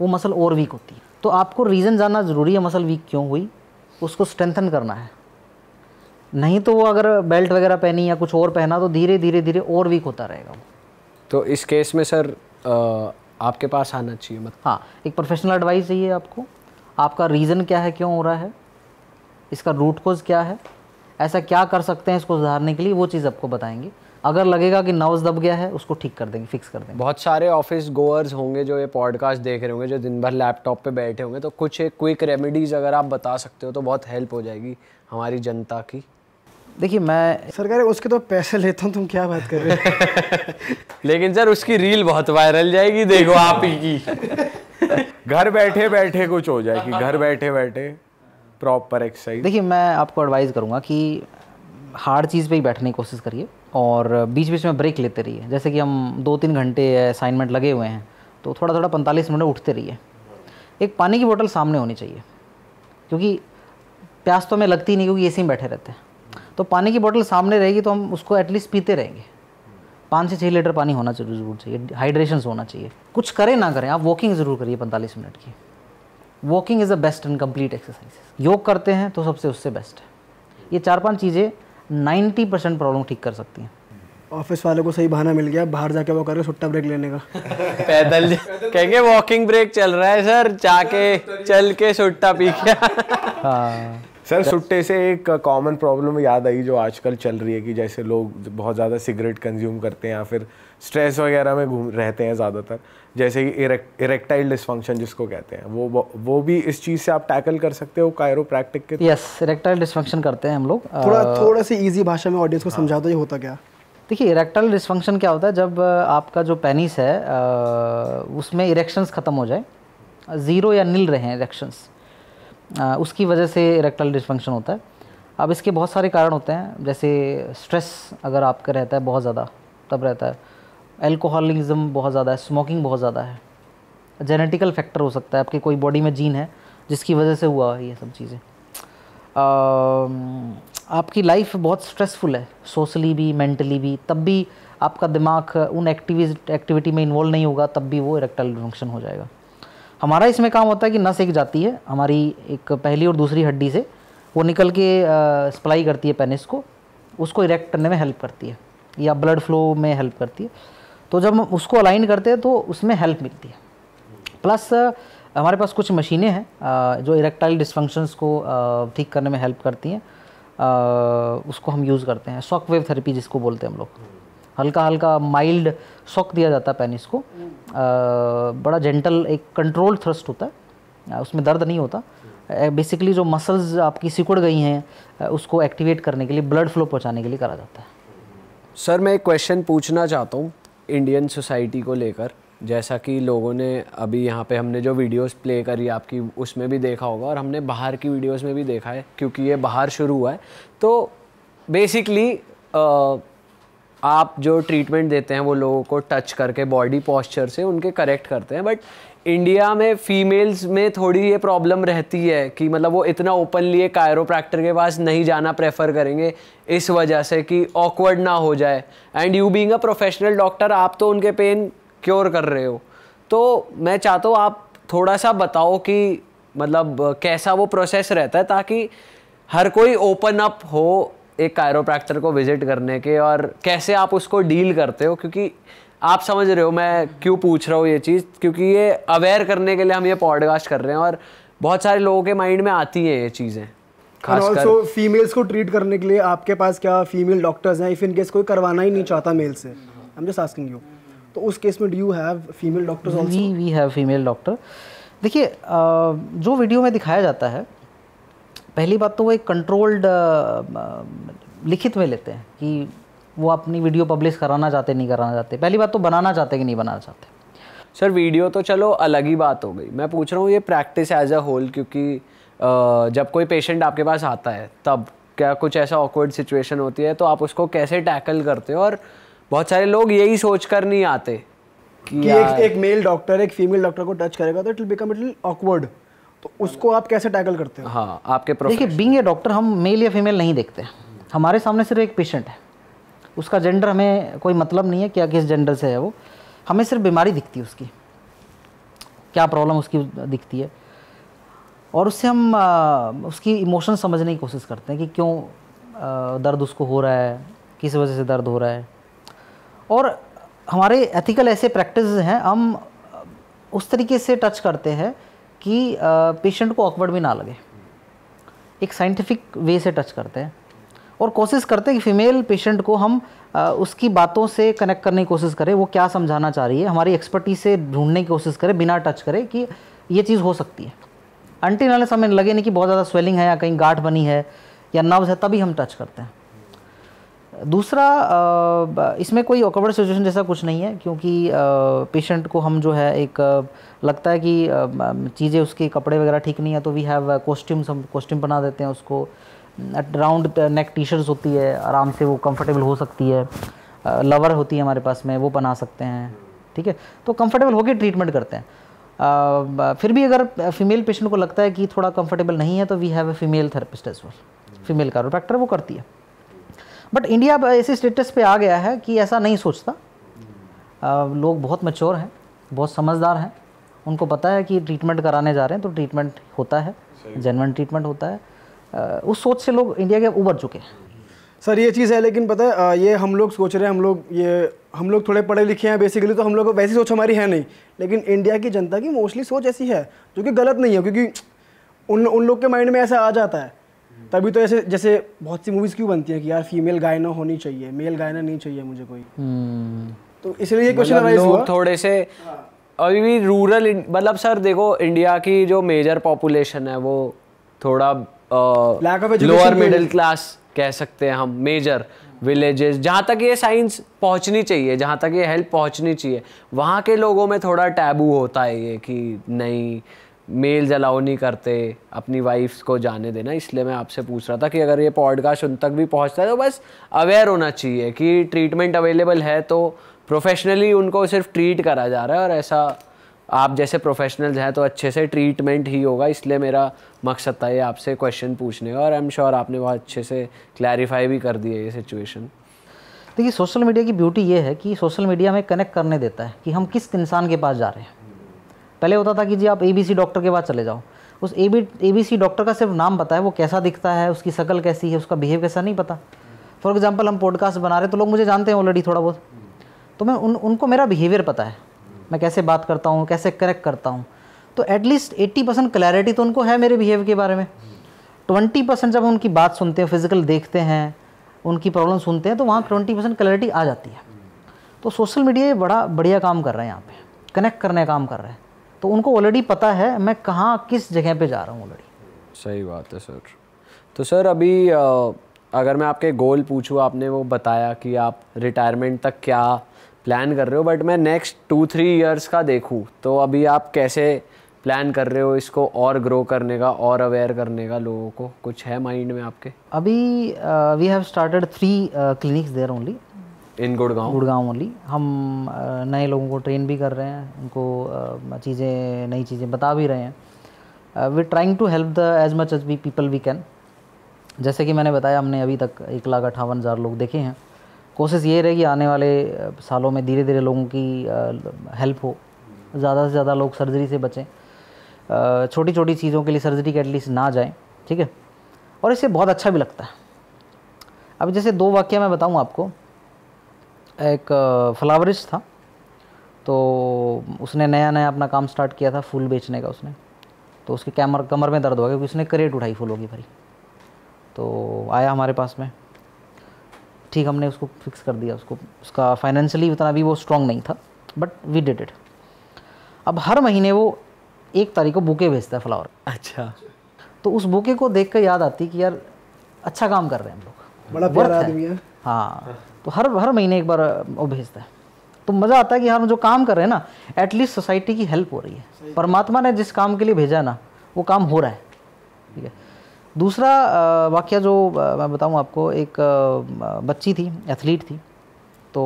S2: वो मसल और वीक होती है तो आपको रीज़न जानना ज़रूरी है मसल वीक क्यों हुई उसको स्ट्रेंथन करना है नहीं तो वो अगर बेल्ट वगैरह पहनी या कुछ और पहना तो धीरे धीरे धीरे और वीक होता रहेगा तो इस केस में सर आ, आपके पास आना चाहिए मतलब हाँ एक प्रोफेशनल एडवाइस चाहिए आपको आपका रीज़न क्या है क्यों हो रहा है इसका रूट कोज क्या है ऐसा क्या कर सकते हैं इसको सुधारने के लिए वो चीज़ आपको बताएंगे अगर लगेगा कि नर्व्स दब गया है उसको ठीक कर देंगे फिक्स कर देंगे
S1: बहुत सारे ऑफिस गोअर्स होंगे जो ये पॉडकास्ट देख रहे होंगे जो दिन भर लैपटॉप पे बैठे होंगे तो कुछ एक क्विक रेमेडीज़ अगर आप बता सकते हो तो बहुत हेल्प हो जाएगी हमारी जनता
S3: की देखिए मैं सरकार उसके तो पैसे लेता हूँ तुम क्या बात कर रहे हो
S4: लेकिन सर उसकी रील बहुत वायरल जाएगी देखो आप ही की घर बैठे बैठे कुछ हो जाएगी घर बैठे बैठे प्रॉपर एक्सरसाइज देखिए
S2: मैं आपको एडवाइस करूँगा कि हार्ड चीज़ पे ही बैठने की कोशिश करिए और बीच बीच में ब्रेक लेते रहिए जैसे कि हम दो तीन घंटे असाइनमेंट लगे हुए हैं तो थोड़ा थोड़ा पैंतालीस मिनट उठते रहिए एक पानी की बोतल सामने होनी चाहिए क्योंकि प्यास तो हमें लगती नहीं क्योंकि ए में बैठे रहते हैं तो पानी की बोतल सामने रहेगी तो हम उसको एटलीस्ट पीते रहेंगे पाँच से छः लीटर पानी होना चाहिए जरूर चाहिए हाइड्रेशन होना चाहिए कुछ करें ना करें आप वॉकिंग ज़रूर करिए पैंतालीस मिनट की walking is the best and complete exercise योग करते हैं तो सबसे उससे बेस्ट है ये चार पाँच चीज़ें नाइन्टी परसेंट प्रॉब्लम ठीक कर सकती हैं ऑफिस वालों को सही बहाना मिल गया बाहर जाके वो करके छुट्टा ब्रेक लेने का
S3: पैदल
S1: कहेंगे वॉकिंग ब्रेक चल रहा है सर जाके चल के छुट्टा पी के
S3: हाँ
S4: सर सुट्टे से एक कॉमन प्रॉब्लम याद आई जो आजकल चल रही है कि जैसे लोग बहुत ज़्यादा सिगरेट कंज्यूम करते हैं या फिर स्ट्रेस वगैरह में घूम रहते हैं ज़्यादातर जैसे कि इरेक्टाइल डिस्फंक्शन जिसको कहते हैं वो वो भी इस चीज़ से आप टैकल कर सकते हो प्रैक्टिक के यस
S2: इरेक्टाइल डिस्फंक्शन करते हैं हम लोग
S3: थोड़ा थोड़ा सी ईजी भाषा में ऑडियंस को हाँ। समझा दो तो ये होता क्या
S2: देखिए इरेक्टाइल डिस्फंक्शन क्या होता है जब आपका जो पेनिस है उसमें इरेक्शंस ख़त्म हो जाए ज़ीरो या नील रहे हैं इरेक्शंस उसकी वजह से रेक्टल डिसफंक्शन होता है अब इसके बहुत सारे कारण होते हैं जैसे स्ट्रेस अगर आपका रहता है बहुत ज़्यादा तब रहता है एल्कोहलिज्म बहुत ज़्यादा है स्मोकिंग बहुत ज़्यादा है जेनेटिकल फैक्टर हो सकता है आपके कोई बॉडी में जीन है जिसकी वजह से हुआ ये सब चीज़ें आपकी लाइफ बहुत स्ट्रेसफुल है सोशली भी मेंटली भी तब भी आपका दिमाग उन एक्टिविज एक्टिविटी में इन्वॉल्व नहीं होगा तब भी वो इरेक्टाइल फंक्शन हो जाएगा हमारा इसमें काम होता है कि नस एक जाती है हमारी एक पहली और दूसरी हड्डी से वो निकल के सप्लाई करती है पेनिस को उसको इरेक्ट करने में हेल्प करती है या ब्लड फ्लो में हेल्प करती है तो जब हम उसको अलाइन करते हैं तो उसमें हेल्प मिलती है प्लस हमारे पास कुछ मशीनें हैं जो इरेक्टाइल डिस्फंक्शंस को ठीक करने में हेल्प करती हैं उसको हम यूज़ करते हैं शॉक वेव थेरेपी जिसको बोलते हैं हम लोग हल्का हल्का माइल्ड सॉक दिया जाता है पेनिस को आ, बड़ा जेंटल एक कंट्रोल थ्रस्ट होता है उसमें दर्द नहीं होता बेसिकली जो मसल्स आपकी सिकुड़ गई हैं उसको एक्टिवेट करने के लिए ब्लड फ्लो पहुंचाने के लिए करा जाता है
S1: सर मैं एक क्वेश्चन पूछना चाहता हूँ इंडियन सोसाइटी को लेकर जैसा कि लोगों ने अभी यहाँ पे हमने जो वीडियोस प्ले करी आपकी उसमें भी देखा होगा और हमने बाहर की वीडियोस में भी देखा है क्योंकि ये बाहर शुरू हुआ है तो बेसिकली आप जो ट्रीटमेंट देते हैं वो लोगों को टच करके बॉडी पॉस्चर से उनके करेक्ट करते हैं बट इंडिया में फीमेल्स में थोड़ी ये प्रॉब्लम रहती है कि मतलब वो इतना ओपनली कायरोप्रैक्टर के पास नहीं जाना प्रेफर करेंगे इस वजह से कि ऑकवर्ड ना हो जाए and you being a professional doctor आप तो उनके पेन क्योर कर रहे हो तो मैं चाहता हूँ आप थोड़ा सा बताओ कि मतलब कैसा वो प्रोसेस रहता है ताकि हर कोई ओपन अप हो एक कायरोप्रैक्टर को विजिट करने के और कैसे आप उसको डील करते हो क्योंकि आप समझ रहे हो मैं क्यों पूछ रहा हूँ ये चीज़ क्योंकि ये अवेयर करने के लिए हम ये पॉडकास्ट कर रहे हैं और बहुत सारे लोगों के माइंड में आती हैं ये चीज़ें ऑल्सो
S3: फीमेल्स को ट्रीट करने के लिए आपके पास क्या फीमेल डॉक्टर्स हैं इफ इन केस कोई करवाना ही नहीं चाहता मेल से I am just asking you
S2: तो उस केस में do you have female doctors we we have female doctor देखिए जो वीडियो में दिखाया जाता है पहली बात तो वो एक कंट्रोल्ड लिखित में लेते हैं कि वो अपनी वीडियो पब्लिश कराना चाहते नहीं कराना चाहते पहली बात तो बनाना चाहते कि नहीं बनाना चाहते
S1: सर वीडियो तो चलो अलग ही बात हो गई मैं पूछ रहा हूँ ये प्रैक्टिस एज अ होल क्योंकि जब कोई पेशेंट आपके पास आता है तब क्या कुछ ऐसा ऑकवर्ड सिचुएशन होती है तो आप उसको कैसे टैकल करते हो और बहुत सारे लोग यही सोच कर
S2: नहीं आते कि, कि एक, एक
S3: मेल डॉक्टर एक फीमेल डॉक्टर को टच करेगा तो it will become it awkward तो उसको आप कैसे टैकल करते हो
S2: हाँ आपके देखिए बींग ए डॉक्टर हम मेल या फीमेल नहीं देखते हमारे सामने सिर्फ एक पेशेंट है उसका जेंडर हमें कोई मतलब नहीं है क्या किस जेंडर से है वो हमें सिर्फ बीमारी दिखती है उसकी क्या प्रॉब्लम उसकी दिखती है और उससे हम आ, उसकी इमोशन समझने की कोशिश करते हैं कि क्यों आ, दर्द उसको हो रहा है किस वजह से दर्द हो रहा है और हमारे एथिकल ऐसे प्रैक्टिस हैं हम उस तरीके से टच करते हैं कि पेशेंट को ऑकवर्ड भी ना लगे एक साइंटिफिक वे से टच करते हैं और कोशिश करते हैं कि फीमेल पेशेंट को हम उसकी बातों से कनेक्ट करने की कोशिश करें वो क्या समझाना चाह रही है हमारी एक्सपर्टीज से ढूंढने की कोशिश करें बिना टच करें कि ये चीज़ हो सकती है अंटी नाले समय लगे नहीं कि बहुत ज़्यादा स्वेलिंग है या कहीं गाठ बनी है या नर्व्स है तभी हम टच करते हैं दूसरा इसमें कोई ऑकवर्ड सिचुएशन जैसा कुछ नहीं है क्योंकि पेशेंट को हम जो है एक लगता है कि चीज़ें उसके कपड़े वगैरह ठीक नहीं है तो वी हैव कॉस्ट्यूम्स हम कॉस्ट्यूम बना देते हैं उसको राउंड नेक टी शर्ट्स होती है आराम से वो कंफर्टेबल हो सकती है लवर होती है हमारे पास में वो बना सकते हैं ठीक है तो कंफर्टेबल होकर ट्रीटमेंट करते हैं फिर भी अगर फीमेल पेशेंट को लगता है कि थोड़ा कंफर्टेबल नहीं है तो we have a female therapist as well female का वो करती है बट इंडिया ऐसे स्टेटस पे आ गया है कि ऐसा नहीं सोचता लोग बहुत मच्योर हैं बहुत समझदार हैं उनको पता है कि ट्रीटमेंट कराने जा रहे हैं तो ट्रीटमेंट होता है जेनवन ट्रीटमेंट होता है उस सोच से लोग इंडिया के उबर चुके
S3: हैं सर ये चीज़ है लेकिन पता है ये हम लोग सोच रहे हैं हम लोग ये हम लोग थोड़े पढ़े लिखे हैं बेसिकली तो हम लोग वैसी सोच हमारी है नहीं लेकिन इंडिया की जनता की मोस्टली सोच ऐसी है जो कि गलत नहीं है क्योंकि उन उन लोग के माइंड में ऐसा आ जाता है तभी तो ऐसे जैसे बहुत सी मूवीज़ क्यों बनती है कि यार फीमेल गायना होनी चाहिए मेल गायना नहीं चाहिए मुझे कोई
S4: हम्म।
S3: तो इसलिए ये क्वेश्चन मतलब हुआ
S1: थोड़े से हाँ। अभी भी रूरल मतलब सर देखो इंडिया की जो मेजर पॉपुलेशन है वो थोड़ा लोअर मिडिल क्लास कह सकते हैं हम मेजर विलेजेस जहाँ तक ये साइंस पहुँचनी चाहिए जहाँ तक ये हेल्प पहुँचनी चाहिए वहाँ के लोगों में थोड़ा टैबू होता है ये कि नहीं मेल्स अलाउ नहीं करते अपनी वाइफ्स को जाने देना इसलिए मैं आपसे पूछ रहा था कि अगर ये पॉडकास्ट उन तक भी पहुंचता है तो बस अवेयर होना चाहिए कि ट्रीटमेंट अवेलेबल है तो प्रोफेशनली उनको सिर्फ ट्रीट करा जा रहा है और ऐसा आप जैसे प्रोफेशनल्स हैं तो अच्छे से ट्रीटमेंट ही होगा इसलिए मेरा मकसद था ये आपसे क्वेश्चन पूछने का और आई एम श्योर आपने बहुत अच्छे से
S2: क्लैरिफाई भी कर दिया ये सिचुएशन देखिए सोशल मीडिया की ब्यूटी ये है कि सोशल मीडिया में कनेक्ट करने देता है कि हम किस इंसान के पास जा रहे हैं पहले होता था कि जी आप एबीसी डॉक्टर के बाद चले जाओ उस A B A B C doctor का सिर्फ नाम पता है वो कैसा दिखता है उसकी शक्ल कैसी है उसका बिहेव कैसा नहीं पता फॉर एग्जाम्पल हम पॉडकास्ट बना रहे तो लोग मुझे जानते हैं ऑलरेडी थोड़ा बहुत तो मैं उन उनको मेरा बिहेवियर पता है मैं कैसे बात करता हूँ कैसे करेक्ट करता हूँ तो एटलीस्ट एट्टी परसेंट क्लैरिटी तो उनको है मेरे बिहेव के बारे में ट्वेंटी परसेंट जब उनकी बात सुनते हैं फिजिकल देखते हैं उनकी प्रॉब्लम सुनते हैं तो वहाँ ट्वेंटी परसेंट क्लैरिटी आ जाती है तो सोशल मीडिया ये बड़ा बढ़िया काम कर रहा है यहाँ पे कनेक्ट करने का काम कर रहा है तो उनको ऑलरेडी पता है मैं कहाँ किस जगह पे जा रहा हूँ ऑलरेडी
S1: सही बात है सर तो सर अभी अगर मैं आपके गोल पूछूँ आपने वो बताया कि आप रिटायरमेंट तक क्या प्लान कर रहे हो बट मैं नेक्स्ट टू थ्री इयर्स का देखूँ तो अभी आप कैसे प्लान कर रहे हो इसको और ग्रो करने का और अवेयर करने का लोगों को कुछ है माइंड में आपके
S2: अभी we have started three clinics there only
S1: in Gurgaon Gurgaon
S2: only हम नए लोगों को ट्रेन भी कर रहे हैं उनको चीज़ें नई चीज़ें बता भी रहे हैं we trying to help the as much as we people we can जैसे कि मैंने बताया हमने अभी तक एक लाख अट्ठावन हज़ार लोग देखे हैं कोशिश ये रहेगी आने वाले सालों में धीरे धीरे लोगों की हेल्प हो ज़्यादा से ज़्यादा लोग सर्जरी से बचें छोटी छोटी चीज़ों के लिए सर्जरी के एटलीस्ट ना जाएं ठीक है और इससे बहुत अच्छा भी लगता है अब जैसे दो वाक्य मैं बताऊँ आपको एक फ्लावरिस्ट था तो उसने नया नया अपना काम स्टार्ट किया था फूल बेचने का उसने तो उसके कैमर कमर में दर्द हुआ क्योंकि उसने करेट उठाई फूलों की भरी तो आया हमारे पास में ठीक हमने उसको फिक्स कर दिया उसको उसका फाइनेंशियली उतना भी वो स्ट्रांग नहीं था बट वी डिड इट अब हर महीने वो एक तारीख को बुके भेजता है फ्लावर अच्छा तो उस बुके को देख कर याद आती कि यार अच्छा काम कर रहे हैं हम लोग बड़ा प्यारा आदमी है हाँ तो हर हर महीने एक बार वो भेजता है तो मज़ा आता है कि हम जो काम कर रहे हैं ना एटलीस्ट सोसाइटी की हेल्प हो रही है परमात्मा ने जिस काम के लिए भेजा ना वो काम हो रहा है ठीक है दूसरा वाक्य जो मैं बताऊँ आपको एक बच्ची थी एथलीट थी तो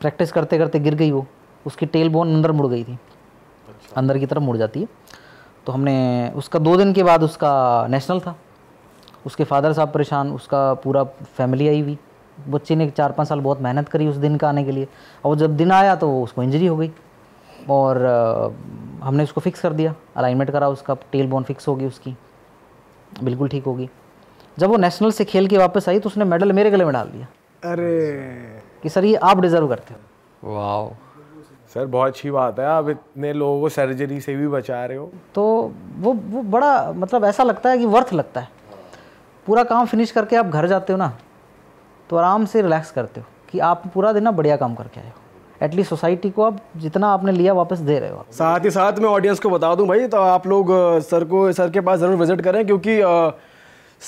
S2: प्रैक्टिस करते करते गिर गई वो उसकी टेल बोन अंदर मुड़ गई थी अच्छा। अंदर की तरफ मुड़ जाती है तो हमने उसका दो दिन के बाद उसका नेशनल था उसके फादर साहब परेशान उसका पूरा फैमिली आई हुई बच्चे ने चार पाँच साल बहुत मेहनत करी उस दिन का आने के लिए और जब दिन आया तो उसको इंजरी हो गई और हमने उसको फिक्स कर दिया अलाइनमेंट करा उसका टेल बोन फिक्स होगी उसकी बिल्कुल ठीक होगी जब वो नेशनल से खेल के वापस आई तो उसने मेडल मेरे गले में डाल दिया अरे कि सर ये आप डिज़र्व करते हो वाह
S4: सर बहुत अच्छी बात है आप इतने लोगों को सर्जरी से भी बचा रहे हो
S2: तो वो वो बड़ा मतलब ऐसा लगता है कि वर्थ लगता है पूरा काम फिनिश करके आप घर जाते हो ना तो आराम से रिलैक्स करते हो कि आप पूरा दिन ना बढ़िया काम करके आए हो एटलीस्ट सोसाइटी को आप जितना आपने लिया वापस दे रहे हो
S3: साथ ही साथ मैं ऑडियंस को बता दूं भाई तो आप लोग सर को सर के पास ज़रूर विजिट करें क्योंकि आ,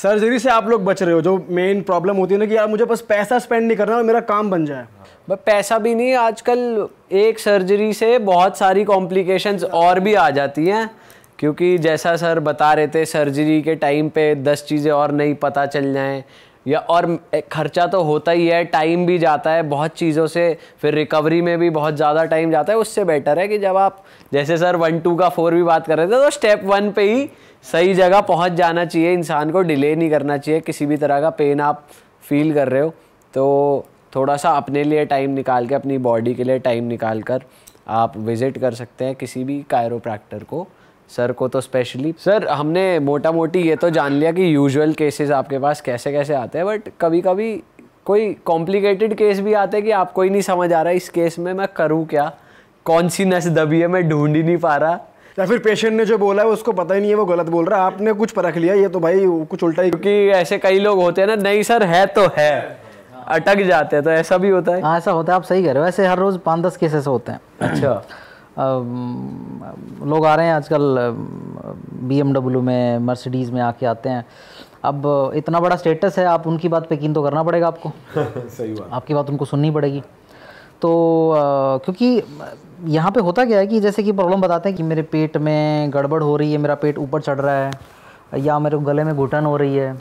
S3: सर्जरी से आप लोग बच रहे हो जो मेन प्रॉब्लम होती है ना कि यार मुझे बस पैसा स्पेंड नहीं करना और मेरा काम बन जाए
S1: पैसा भी नहीं आजकल एक सर्जरी से बहुत सारी कॉम्प्लिकेशंस और भी आ जाती हैं क्योंकि जैसा सर बता रहे थे सर्जरी के टाइम पे दस चीज़ें और नहीं पता चल जाएँ या और खर्चा तो होता ही है टाइम भी जाता है बहुत चीज़ों से फिर रिकवरी में भी बहुत ज़्यादा टाइम जाता है उससे बेटर है कि जब आप जैसे सर वन टू का फोर भी बात कर रहे थे तो स्टेप वन पे ही सही जगह पहुंच जाना चाहिए इंसान को डिले नहीं करना चाहिए किसी भी तरह का पेन आप फील कर रहे हो तो थोड़ा सा अपने लिए टाइम निकाल के अपनी बॉडी के लिए टाइम निकाल कर आप विज़िट कर सकते हैं किसी भी कायरोप्रैक्टर को सर को तो स्पेशली सर हमने मोटा मोटी ये तो जान लिया कि यूजुअल केसेस आपके पास कैसे कैसे आते हैं बट कभी कभी कोई कॉम्प्लिकेटेड केस भी आते हैं कि आपको ही नहीं समझ आ रहा इस केस में मैं
S3: करूँ क्या कौन सी नस दबी है मैं ढूंढ ही नहीं पा रहा या फिर पेशेंट ने जो बोला है उसको पता ही नहीं है वो गलत बोल रहा है आपने कुछ परख लिया ये तो भाई कुछ उल्टा ही
S1: क्योंकि ऐसे कई लोग होते हैं ना नहीं
S2: सर है तो है अटक जाते हैं तो ऐसा भी होता है हाँ ऐसा होता है आप सही कह रहे हो ऐसे हर रोज पाँच दस केसेस होते हैं अच्छा तो लोग आ रहे हैं आजकल बी में मर्सिडीज़ में आके आते हैं अब इतना बड़ा स्टेटस है आप उनकी बात पे यकीन तो करना पड़ेगा आपको सही बात आपकी बात उनको सुननी पड़ेगी तो आ, क्योंकि यहाँ पे होता क्या है कि जैसे कि प्रॉब्लम बताते हैं कि मेरे पेट में गड़बड़ हो रही है मेरा पेट ऊपर चढ़ रहा है या मेरे गले में घुटन हो रही है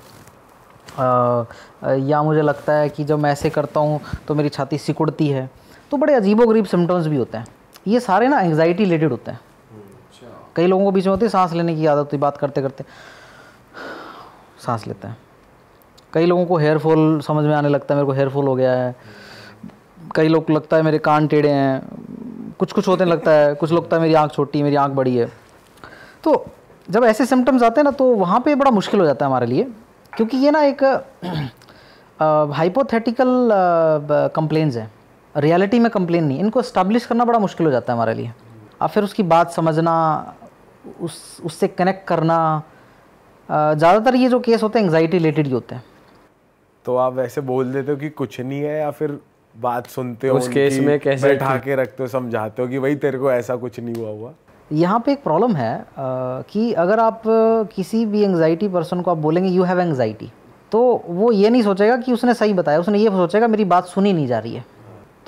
S2: आ, या मुझे लगता है कि जब मैं ऐसे करता हूँ तो मेरी छाती सिकुड़ती है तो बड़े अजीबो गरीब सिम्टम्स भी होते हैं ये सारे ना एंगजाइटी रिलेटेड होते हैं अच्छा। कई लोगों को बीच में होती है सांस लेने की आदत होती बात करते करते सांस लेते हैं कई लोगों को हेयर फॉल समझ में आने लगता है मेरे को हेयर फॉल हो गया है कई लोग लगता है मेरे कान टेढ़े हैं कुछ कुछ होते लगता है कुछ लगता है मेरी आँख छोटी मेरी आँख बड़ी है तो जब ऐसे सिम्टम्स आते हैं ना तो वहाँ पर बड़ा मुश्किल हो जाता है हमारे लिए क्योंकि ये ना एक हाइपोथेटिकल कंप्लेन्स है रियलिटी में कंप्लेन नहीं इनको इस्टेब्लिश करना बड़ा मुश्किल हो जाता है हमारे लिए अब फिर उसकी बात समझना उस उससे कनेक्ट करना ज़्यादातर ये जो केस होते हैं एंगजाइटी रिलेटेड ही होते हैं
S4: तो आप वैसे बोल देते हो कि कुछ नहीं है या फिर बात सुनते हो उस केस में कैसे बैठा के रखते हो समझाते हो कि भाई तेरे को ऐसा कुछ नहीं हुआ हुआ
S2: यहाँ पे एक प्रॉब्लम है आ, कि अगर आप किसी भी एंगजाइटी पर्सन को आप बोलेंगे यू हैव एंगजाइटी तो वो ये नहीं सोचेगा कि उसने सही बताया उसने ये सोचेगा मेरी बात सुनी नहीं जा रही है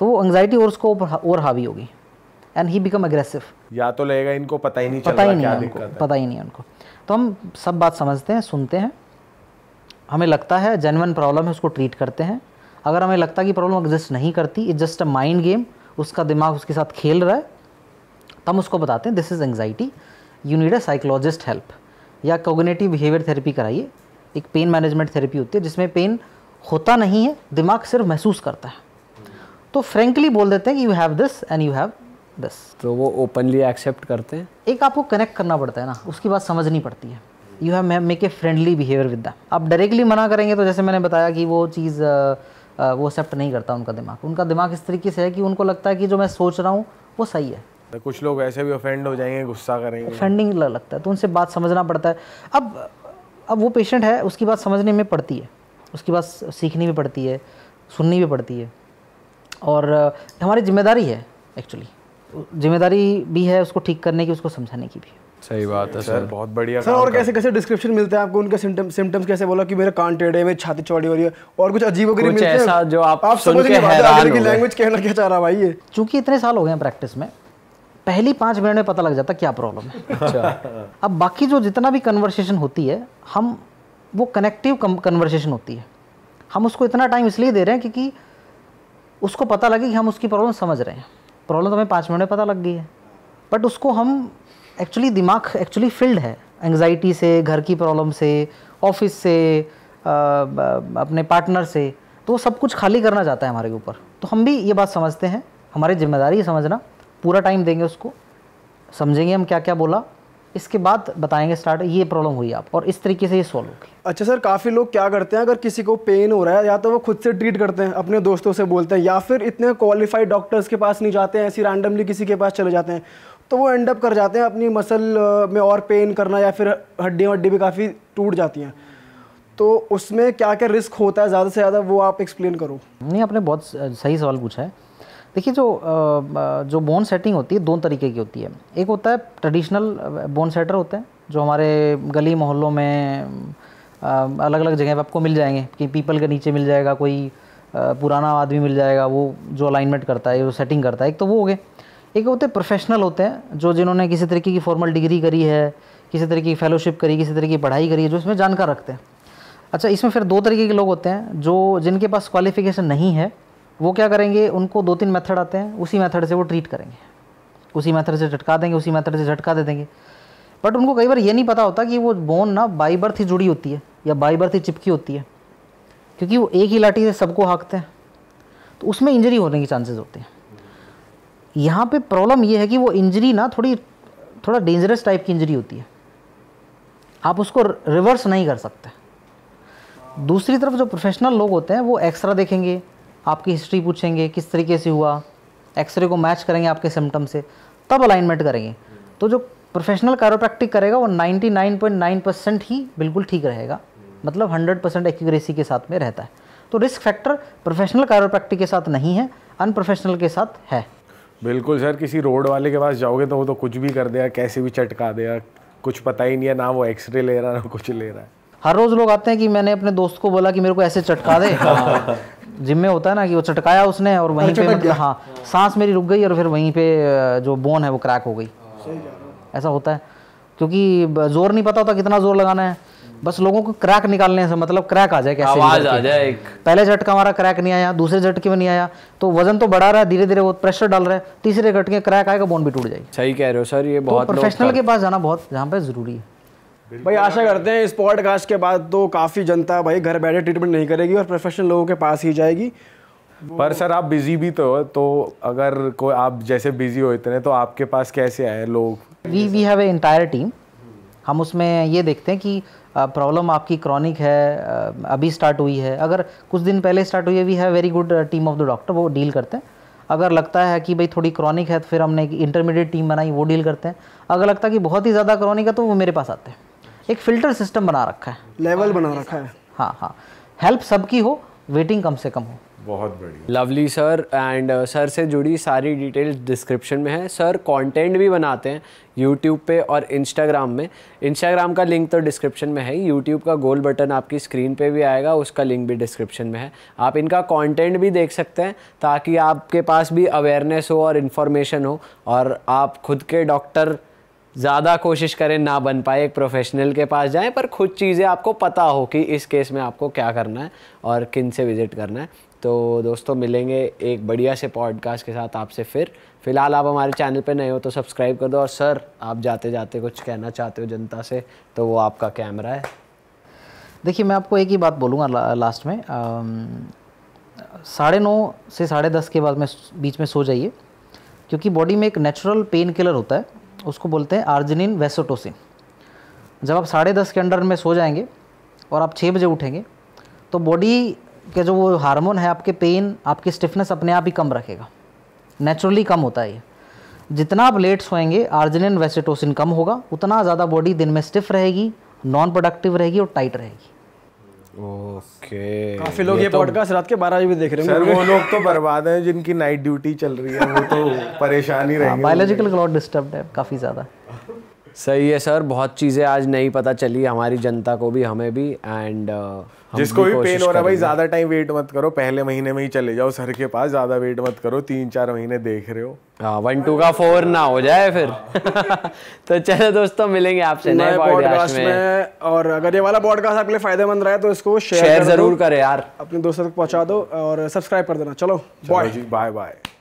S2: तो वो एंगजाइटी और उसको और हावी होगी एंड ही बिकम एग्रेसिव
S4: या तो लगेगा इनको पता ही नहीं पता ही नहीं उनको
S2: पता ही नहीं उनको तो हम सब बात समझते हैं सुनते हैं हमें लगता है जेनवन प्रॉब्लम है उसको ट्रीट करते हैं अगर हमें लगता है कि प्रॉब्लम एग्जिस्ट नहीं करती it just a mind game उसका दिमाग उसके साथ खेल रहा है तो हम उसको बताते हैं this is anxiety you need a psychologist help या कोगनेटिव बिहेवियर थेरेपी कराइए एक पेन मैनेजमेंट थेरेपी होती है जिसमें पेन होता नहीं है दिमाग सिर्फ महसूस करता है तो फ्रेंकली बोल देते हैं कि you have this and you have this तो वो ओपनली एक्सेप्ट करते हैं एक आपको कनेक्ट करना पड़ता है ना उसकी बात समझनी पड़ती है you have make a friendly behaviour with the आप डायरेक्टली मना करेंगे तो जैसे मैंने बताया कि वो चीज़ वो एक्सेप्ट नहीं करता उनका दिमाग उनका दिमाग इस तरीके से है कि उनको लगता है कि जो मैं सोच रहा हूँ वो सही है
S4: तो कुछ लोग ऐसे भी ऑफेंड हो जाएंगे गुस्सा करेंगे ऑफेंडिंग
S2: लगता है तो उनसे बात समझना पड़ता है अब अब वो पेशेंट है उसकी बात समझने में पड़ती है उसकी बात सीखनी भी पड़ती है सुननी भी पड़ती है और हमारी जिम्मेदारी है एक्चुअली जिम्मेदारी भी है उसको ठीक करने की उसको समझाने की भी
S4: सही बात है सर बहुत बढ़िया सर और
S3: कैसे कैसे डिस्क्रिप्शन मिलते हैं आपको उनके सिम्टम्स सिम्टम्स कैसे बोला कि मेरे कान टेढ़े में छाती चौड़ी हो रही है और कुछ अजीब वगैरह मिलते हैं जो आप, आप सुन के हैरान की लैंग्वेज
S2: कहना क्या चाह रहा भाई ये चूंकि इतने साल हो गए हैं प्रैक्टिस में पहली पाँच मिनट में पता लग जाता क्या प्रॉब्लम है अच्छा। अब बाकी जो जितना भी कन्वर्सेशन होती है हम वो कनेक्टिव कन्वर्सेशन होती है हम उसको इतना टाइम इसलिए दे रहे हैं क्योंकि उसको पता लगे कि हम उसकी प्रॉब्लम समझ रहे हैं प्रॉब्लम तो हमें पाँच मिनट में पता लग गई है बट उसको हम एक्चुअली दिमाग एक्चुअली फिल्ड है एंग्जाइटी से घर की प्रॉब्लम से ऑफिस से आ, अपने पार्टनर से तो वो सब कुछ खाली करना चाहता है हमारे ऊपर तो हम भी ये बात समझते हैं हमारी जिम्मेदारी है समझना पूरा टाइम देंगे उसको समझेंगे हम क्या क्या बोला इसके बाद बताएंगे स्टार्ट ये प्रॉब्लम हुई आप और इस तरीके से ये सॉल्व होगी
S3: अच्छा सर काफ़ी लोग क्या करते हैं अगर किसी को पेन हो रहा है या तो वो खुद से ट्रीट करते हैं अपने दोस्तों से बोलते हैं या फिर इतने क्वालिफाइड डॉक्टर्स के पास नहीं जाते हैं ऐसी रैंडमली किसी के पास चले जाते हैं तो वो एंड अप कर जाते हैं अपनी मसल में और पेन करना या फिर हड्डियाँ हड्डी भी काफ़ी टूट जाती हैं तो उसमें क्या क्या रिस्क होता है ज़्यादा
S2: से ज़्यादा वो आप एक्सप्लेन करो नहीं आपने बहुत सही सवाल पूछा है देखिए जो जो बोन सेटिंग होती है दो तरीके की होती है एक होता है ट्रेडिशनल बोन सेटर होते हैं जो हमारे गली मोहल्लों में अलग अलग जगह पर आपको मिल जाएंगे कि पीपल के नीचे मिल जाएगा कोई पुराना आदमी मिल जाएगा वो जो अलाइनमेंट करता है जो सेटिंग करता है एक तो वो हो गए एक होते हैं प्रोफेशनल होते हैं जो जिन्होंने किसी तरीके की फॉर्मल डिग्री करी है किसी तरीके की फेलोशिप करी किसी तरीके की पढ़ाई करी है जो इसमें जानकार रखते हैं अच्छा इसमें फिर दो तरीके के लोग होते हैं जो जिनके पास क्वालिफिकेशन नहीं है वो क्या करेंगे उनको दो तीन मेथड आते हैं उसी मेथड से वो ट्रीट करेंगे उसी मेथड से झटका देंगे उसी मेथड से झटका दे देंगे बट उनको कई बार ये नहीं पता होता कि वो बोन ना बाई बर्थ ही जुड़ी होती है या बाई बर्थ ही चिपकी होती है क्योंकि वो एक ही लाठी से सबको हाँकते हैं तो उसमें इंजरी होने के चांसेस होते हैं यहाँ पे प्रॉब्लम ये है कि वो इंजरी ना थोड़ी थोड़ा डेंजरस टाइप की इंजरी होती है आप उसको रिवर्स नहीं कर सकते दूसरी तरफ जो प्रोफेशनल लोग होते हैं वो एक्स्ट्रा देखेंगे आपकी हिस्ट्री पूछेंगे किस तरीके से हुआ एक्सरे को मैच करेंगे आपके सिम्टम से तब अलाइनमेंट करेंगे तो जो प्रोफेशनल कारोप्रैक्टिक करेगा वो 99.9 परसेंट ही बिल्कुल ठीक रहेगा मतलब 100 परसेंट एक्यूरेसी के साथ में रहता है तो रिस्क फैक्टर प्रोफेशनल कारोप्रैक्टिक के साथ नहीं है अनप्रोफेशनल के साथ है
S4: बिल्कुल सर किसी रोड वाले के पास जाओगे तो वो तो कुछ भी कर देगा कैसे भी चटका देगा कुछ पता ही नहीं
S2: है ना वो एक्सरे ले रहा है ना कुछ ले रहा है हर रोज़ लोग आते हैं कि मैंने अपने दोस्त को बोला कि मेरे को ऐसे चटका दे जिम में होता है ना कि वो चटकाया उसने और वहीं पे मतलब हाँ सांस मेरी रुक गई और फिर वहीं पे जो बोन है वो क्रैक हो गई ऐसा होता है क्योंकि जोर नहीं पता होता कितना जोर लगाना है बस लोगों को क्रैक निकालने से मतलब क्रैक आ जाए कैसे आवाज आ जाए एक पहले झटका हमारा क्रैक नहीं आया दूसरे झटके में नहीं आया तो वजन तो बढ़ा रहा है धीरे धीरे वो प्रेशर डाल रहा है तीसरे झटके क्रैक आएगा बोन भी टूट जाएगी सही कह रहे हो सर ये तो बहुत तो प्रोफेशनल के पास जाना बहुत यहाँ पे जरूरी है
S3: भाई आशा करते हैं इस पॉडकास्ट के बाद तो काफ़ी जनता भाई घर बैठे ट्रीटमेंट नहीं करेगी और प्रोफेशनल लोगों के पास ही जाएगी
S4: पर सर आप बिजी भी तो हो तो अगर कोई आप जैसे बिजी हो इतने तो आपके पास कैसे आए लोग
S2: we we have a entire team हम उसमें ये देखते हैं कि प्रॉब्लम आपकी क्रॉनिक है अभी स्टार्ट हुई है अगर कुछ दिन पहले स्टार्ट हुई है we have very good team of the doctor वो डील करते हैं अगर लगता है कि भाई थोड़ी क्रॉनिक है तो फिर हमने एक इंटरमीडिएट टीम बनाई वो डील करते हैं अगर लगता है कि बहुत ही ज़्यादा क्रॉनिक है तो वो मेरे पास आते हैं एक फिल्टर सिस्टम बना रखा है लेवल बना रखा है हाँ हाँ हेल्प सबकी हो वेटिंग कम से कम हो
S1: बहुत बढ़िया लवली सर एंड सर से जुड़ी सारी डिटेल्स डिस्क्रिप्शन में है सर कंटेंट भी बनाते हैं यूट्यूब पे और इंस्टाग्राम में इंस्टाग्राम का लिंक तो डिस्क्रिप्शन में है यूट्यूब का गोल बटन आपकी स्क्रीन पे भी आएगा उसका लिंक भी डिस्क्रिप्शन में है आप इनका कंटेंट भी देख सकते हैं ताकि आपके पास भी अवेयरनेस हो और इन्फॉर्मेशन हो और आप खुद के डॉक्टर ज़्यादा कोशिश करें ना बन पाए एक प्रोफेशनल के पास जाएं पर खुद चीज़ें आपको पता हो कि इस केस में आपको क्या करना है और किन से विज़िट करना है तो दोस्तों मिलेंगे एक बढ़िया से पॉडकास्ट के साथ आपसे फिर फिलहाल आप हमारे चैनल पे नए हो तो सब्सक्राइब कर दो और सर आप जाते जाते कुछ कहना चाहते हो जनता से तो वो आपका कैमरा
S2: है देखिए मैं आपको एक ही बात बोलूँगा ला, लास्ट में साढ़े नौ से साढ़े दस के बाद में बीच में सो जाइए क्योंकि बॉडी में एक नेचुरल पेन किलर होता है उसको बोलते हैं आर्जिनिन वेसोटोसिन जब आप साढ़े दस के अंडर में सो जाएंगे और आप छः बजे उठेंगे तो बॉडी के जो वो हार्मोन है आपके पेन आपकी स्टिफनेस अपने आप ही कम रखेगा नेचुरली कम होता है ये जितना आप लेट सोएंगे आर्जिनिन वेसिटोसिन कम होगा उतना ज़्यादा बॉडी दिन में स्टिफ रहेगी नॉन प्रोडक्टिव रहेगी और टाइट रहेगी
S4: ओके काफी लोग ये, ये पॉडकास्ट तो रात के बारह बजे देख रहे हैं सर वो लोग तो बर्बाद हैं जिनकी नाइट ड्यूटी चल रही है वो तो परेशान ही
S1: हाँ, रहेंगे बायोलॉजिकल
S2: क्लॉक डिस्टर्ब है काफ़ी ज़्यादा
S1: सही है सर बहुत चीज़ें आज
S4: नहीं पता चली हमारी जनता को भी हमें भी एंड uh, जिसको भी पेन हो रहा है भाई ज्यादा टाइम वेट मत करो पहले महीने में ही चले जाओ सर के पास ज्यादा वेट मत करो तीन चार महीने देख रहे हो हाँ वन टू का फोर ना हो जाए फिर तो चलो दोस्तों मिलेंगे आपसे नए
S1: पॉडकास्ट में।, में
S3: और अगर ये वाला पॉडकास्ट आपके लिए फायदेमंद रहा है तो इसको शेयर जरूर करें यार अपने दोस्तों तक पहुंचा दो और सब्सक्राइब कर देना चलो बाय बाय बाय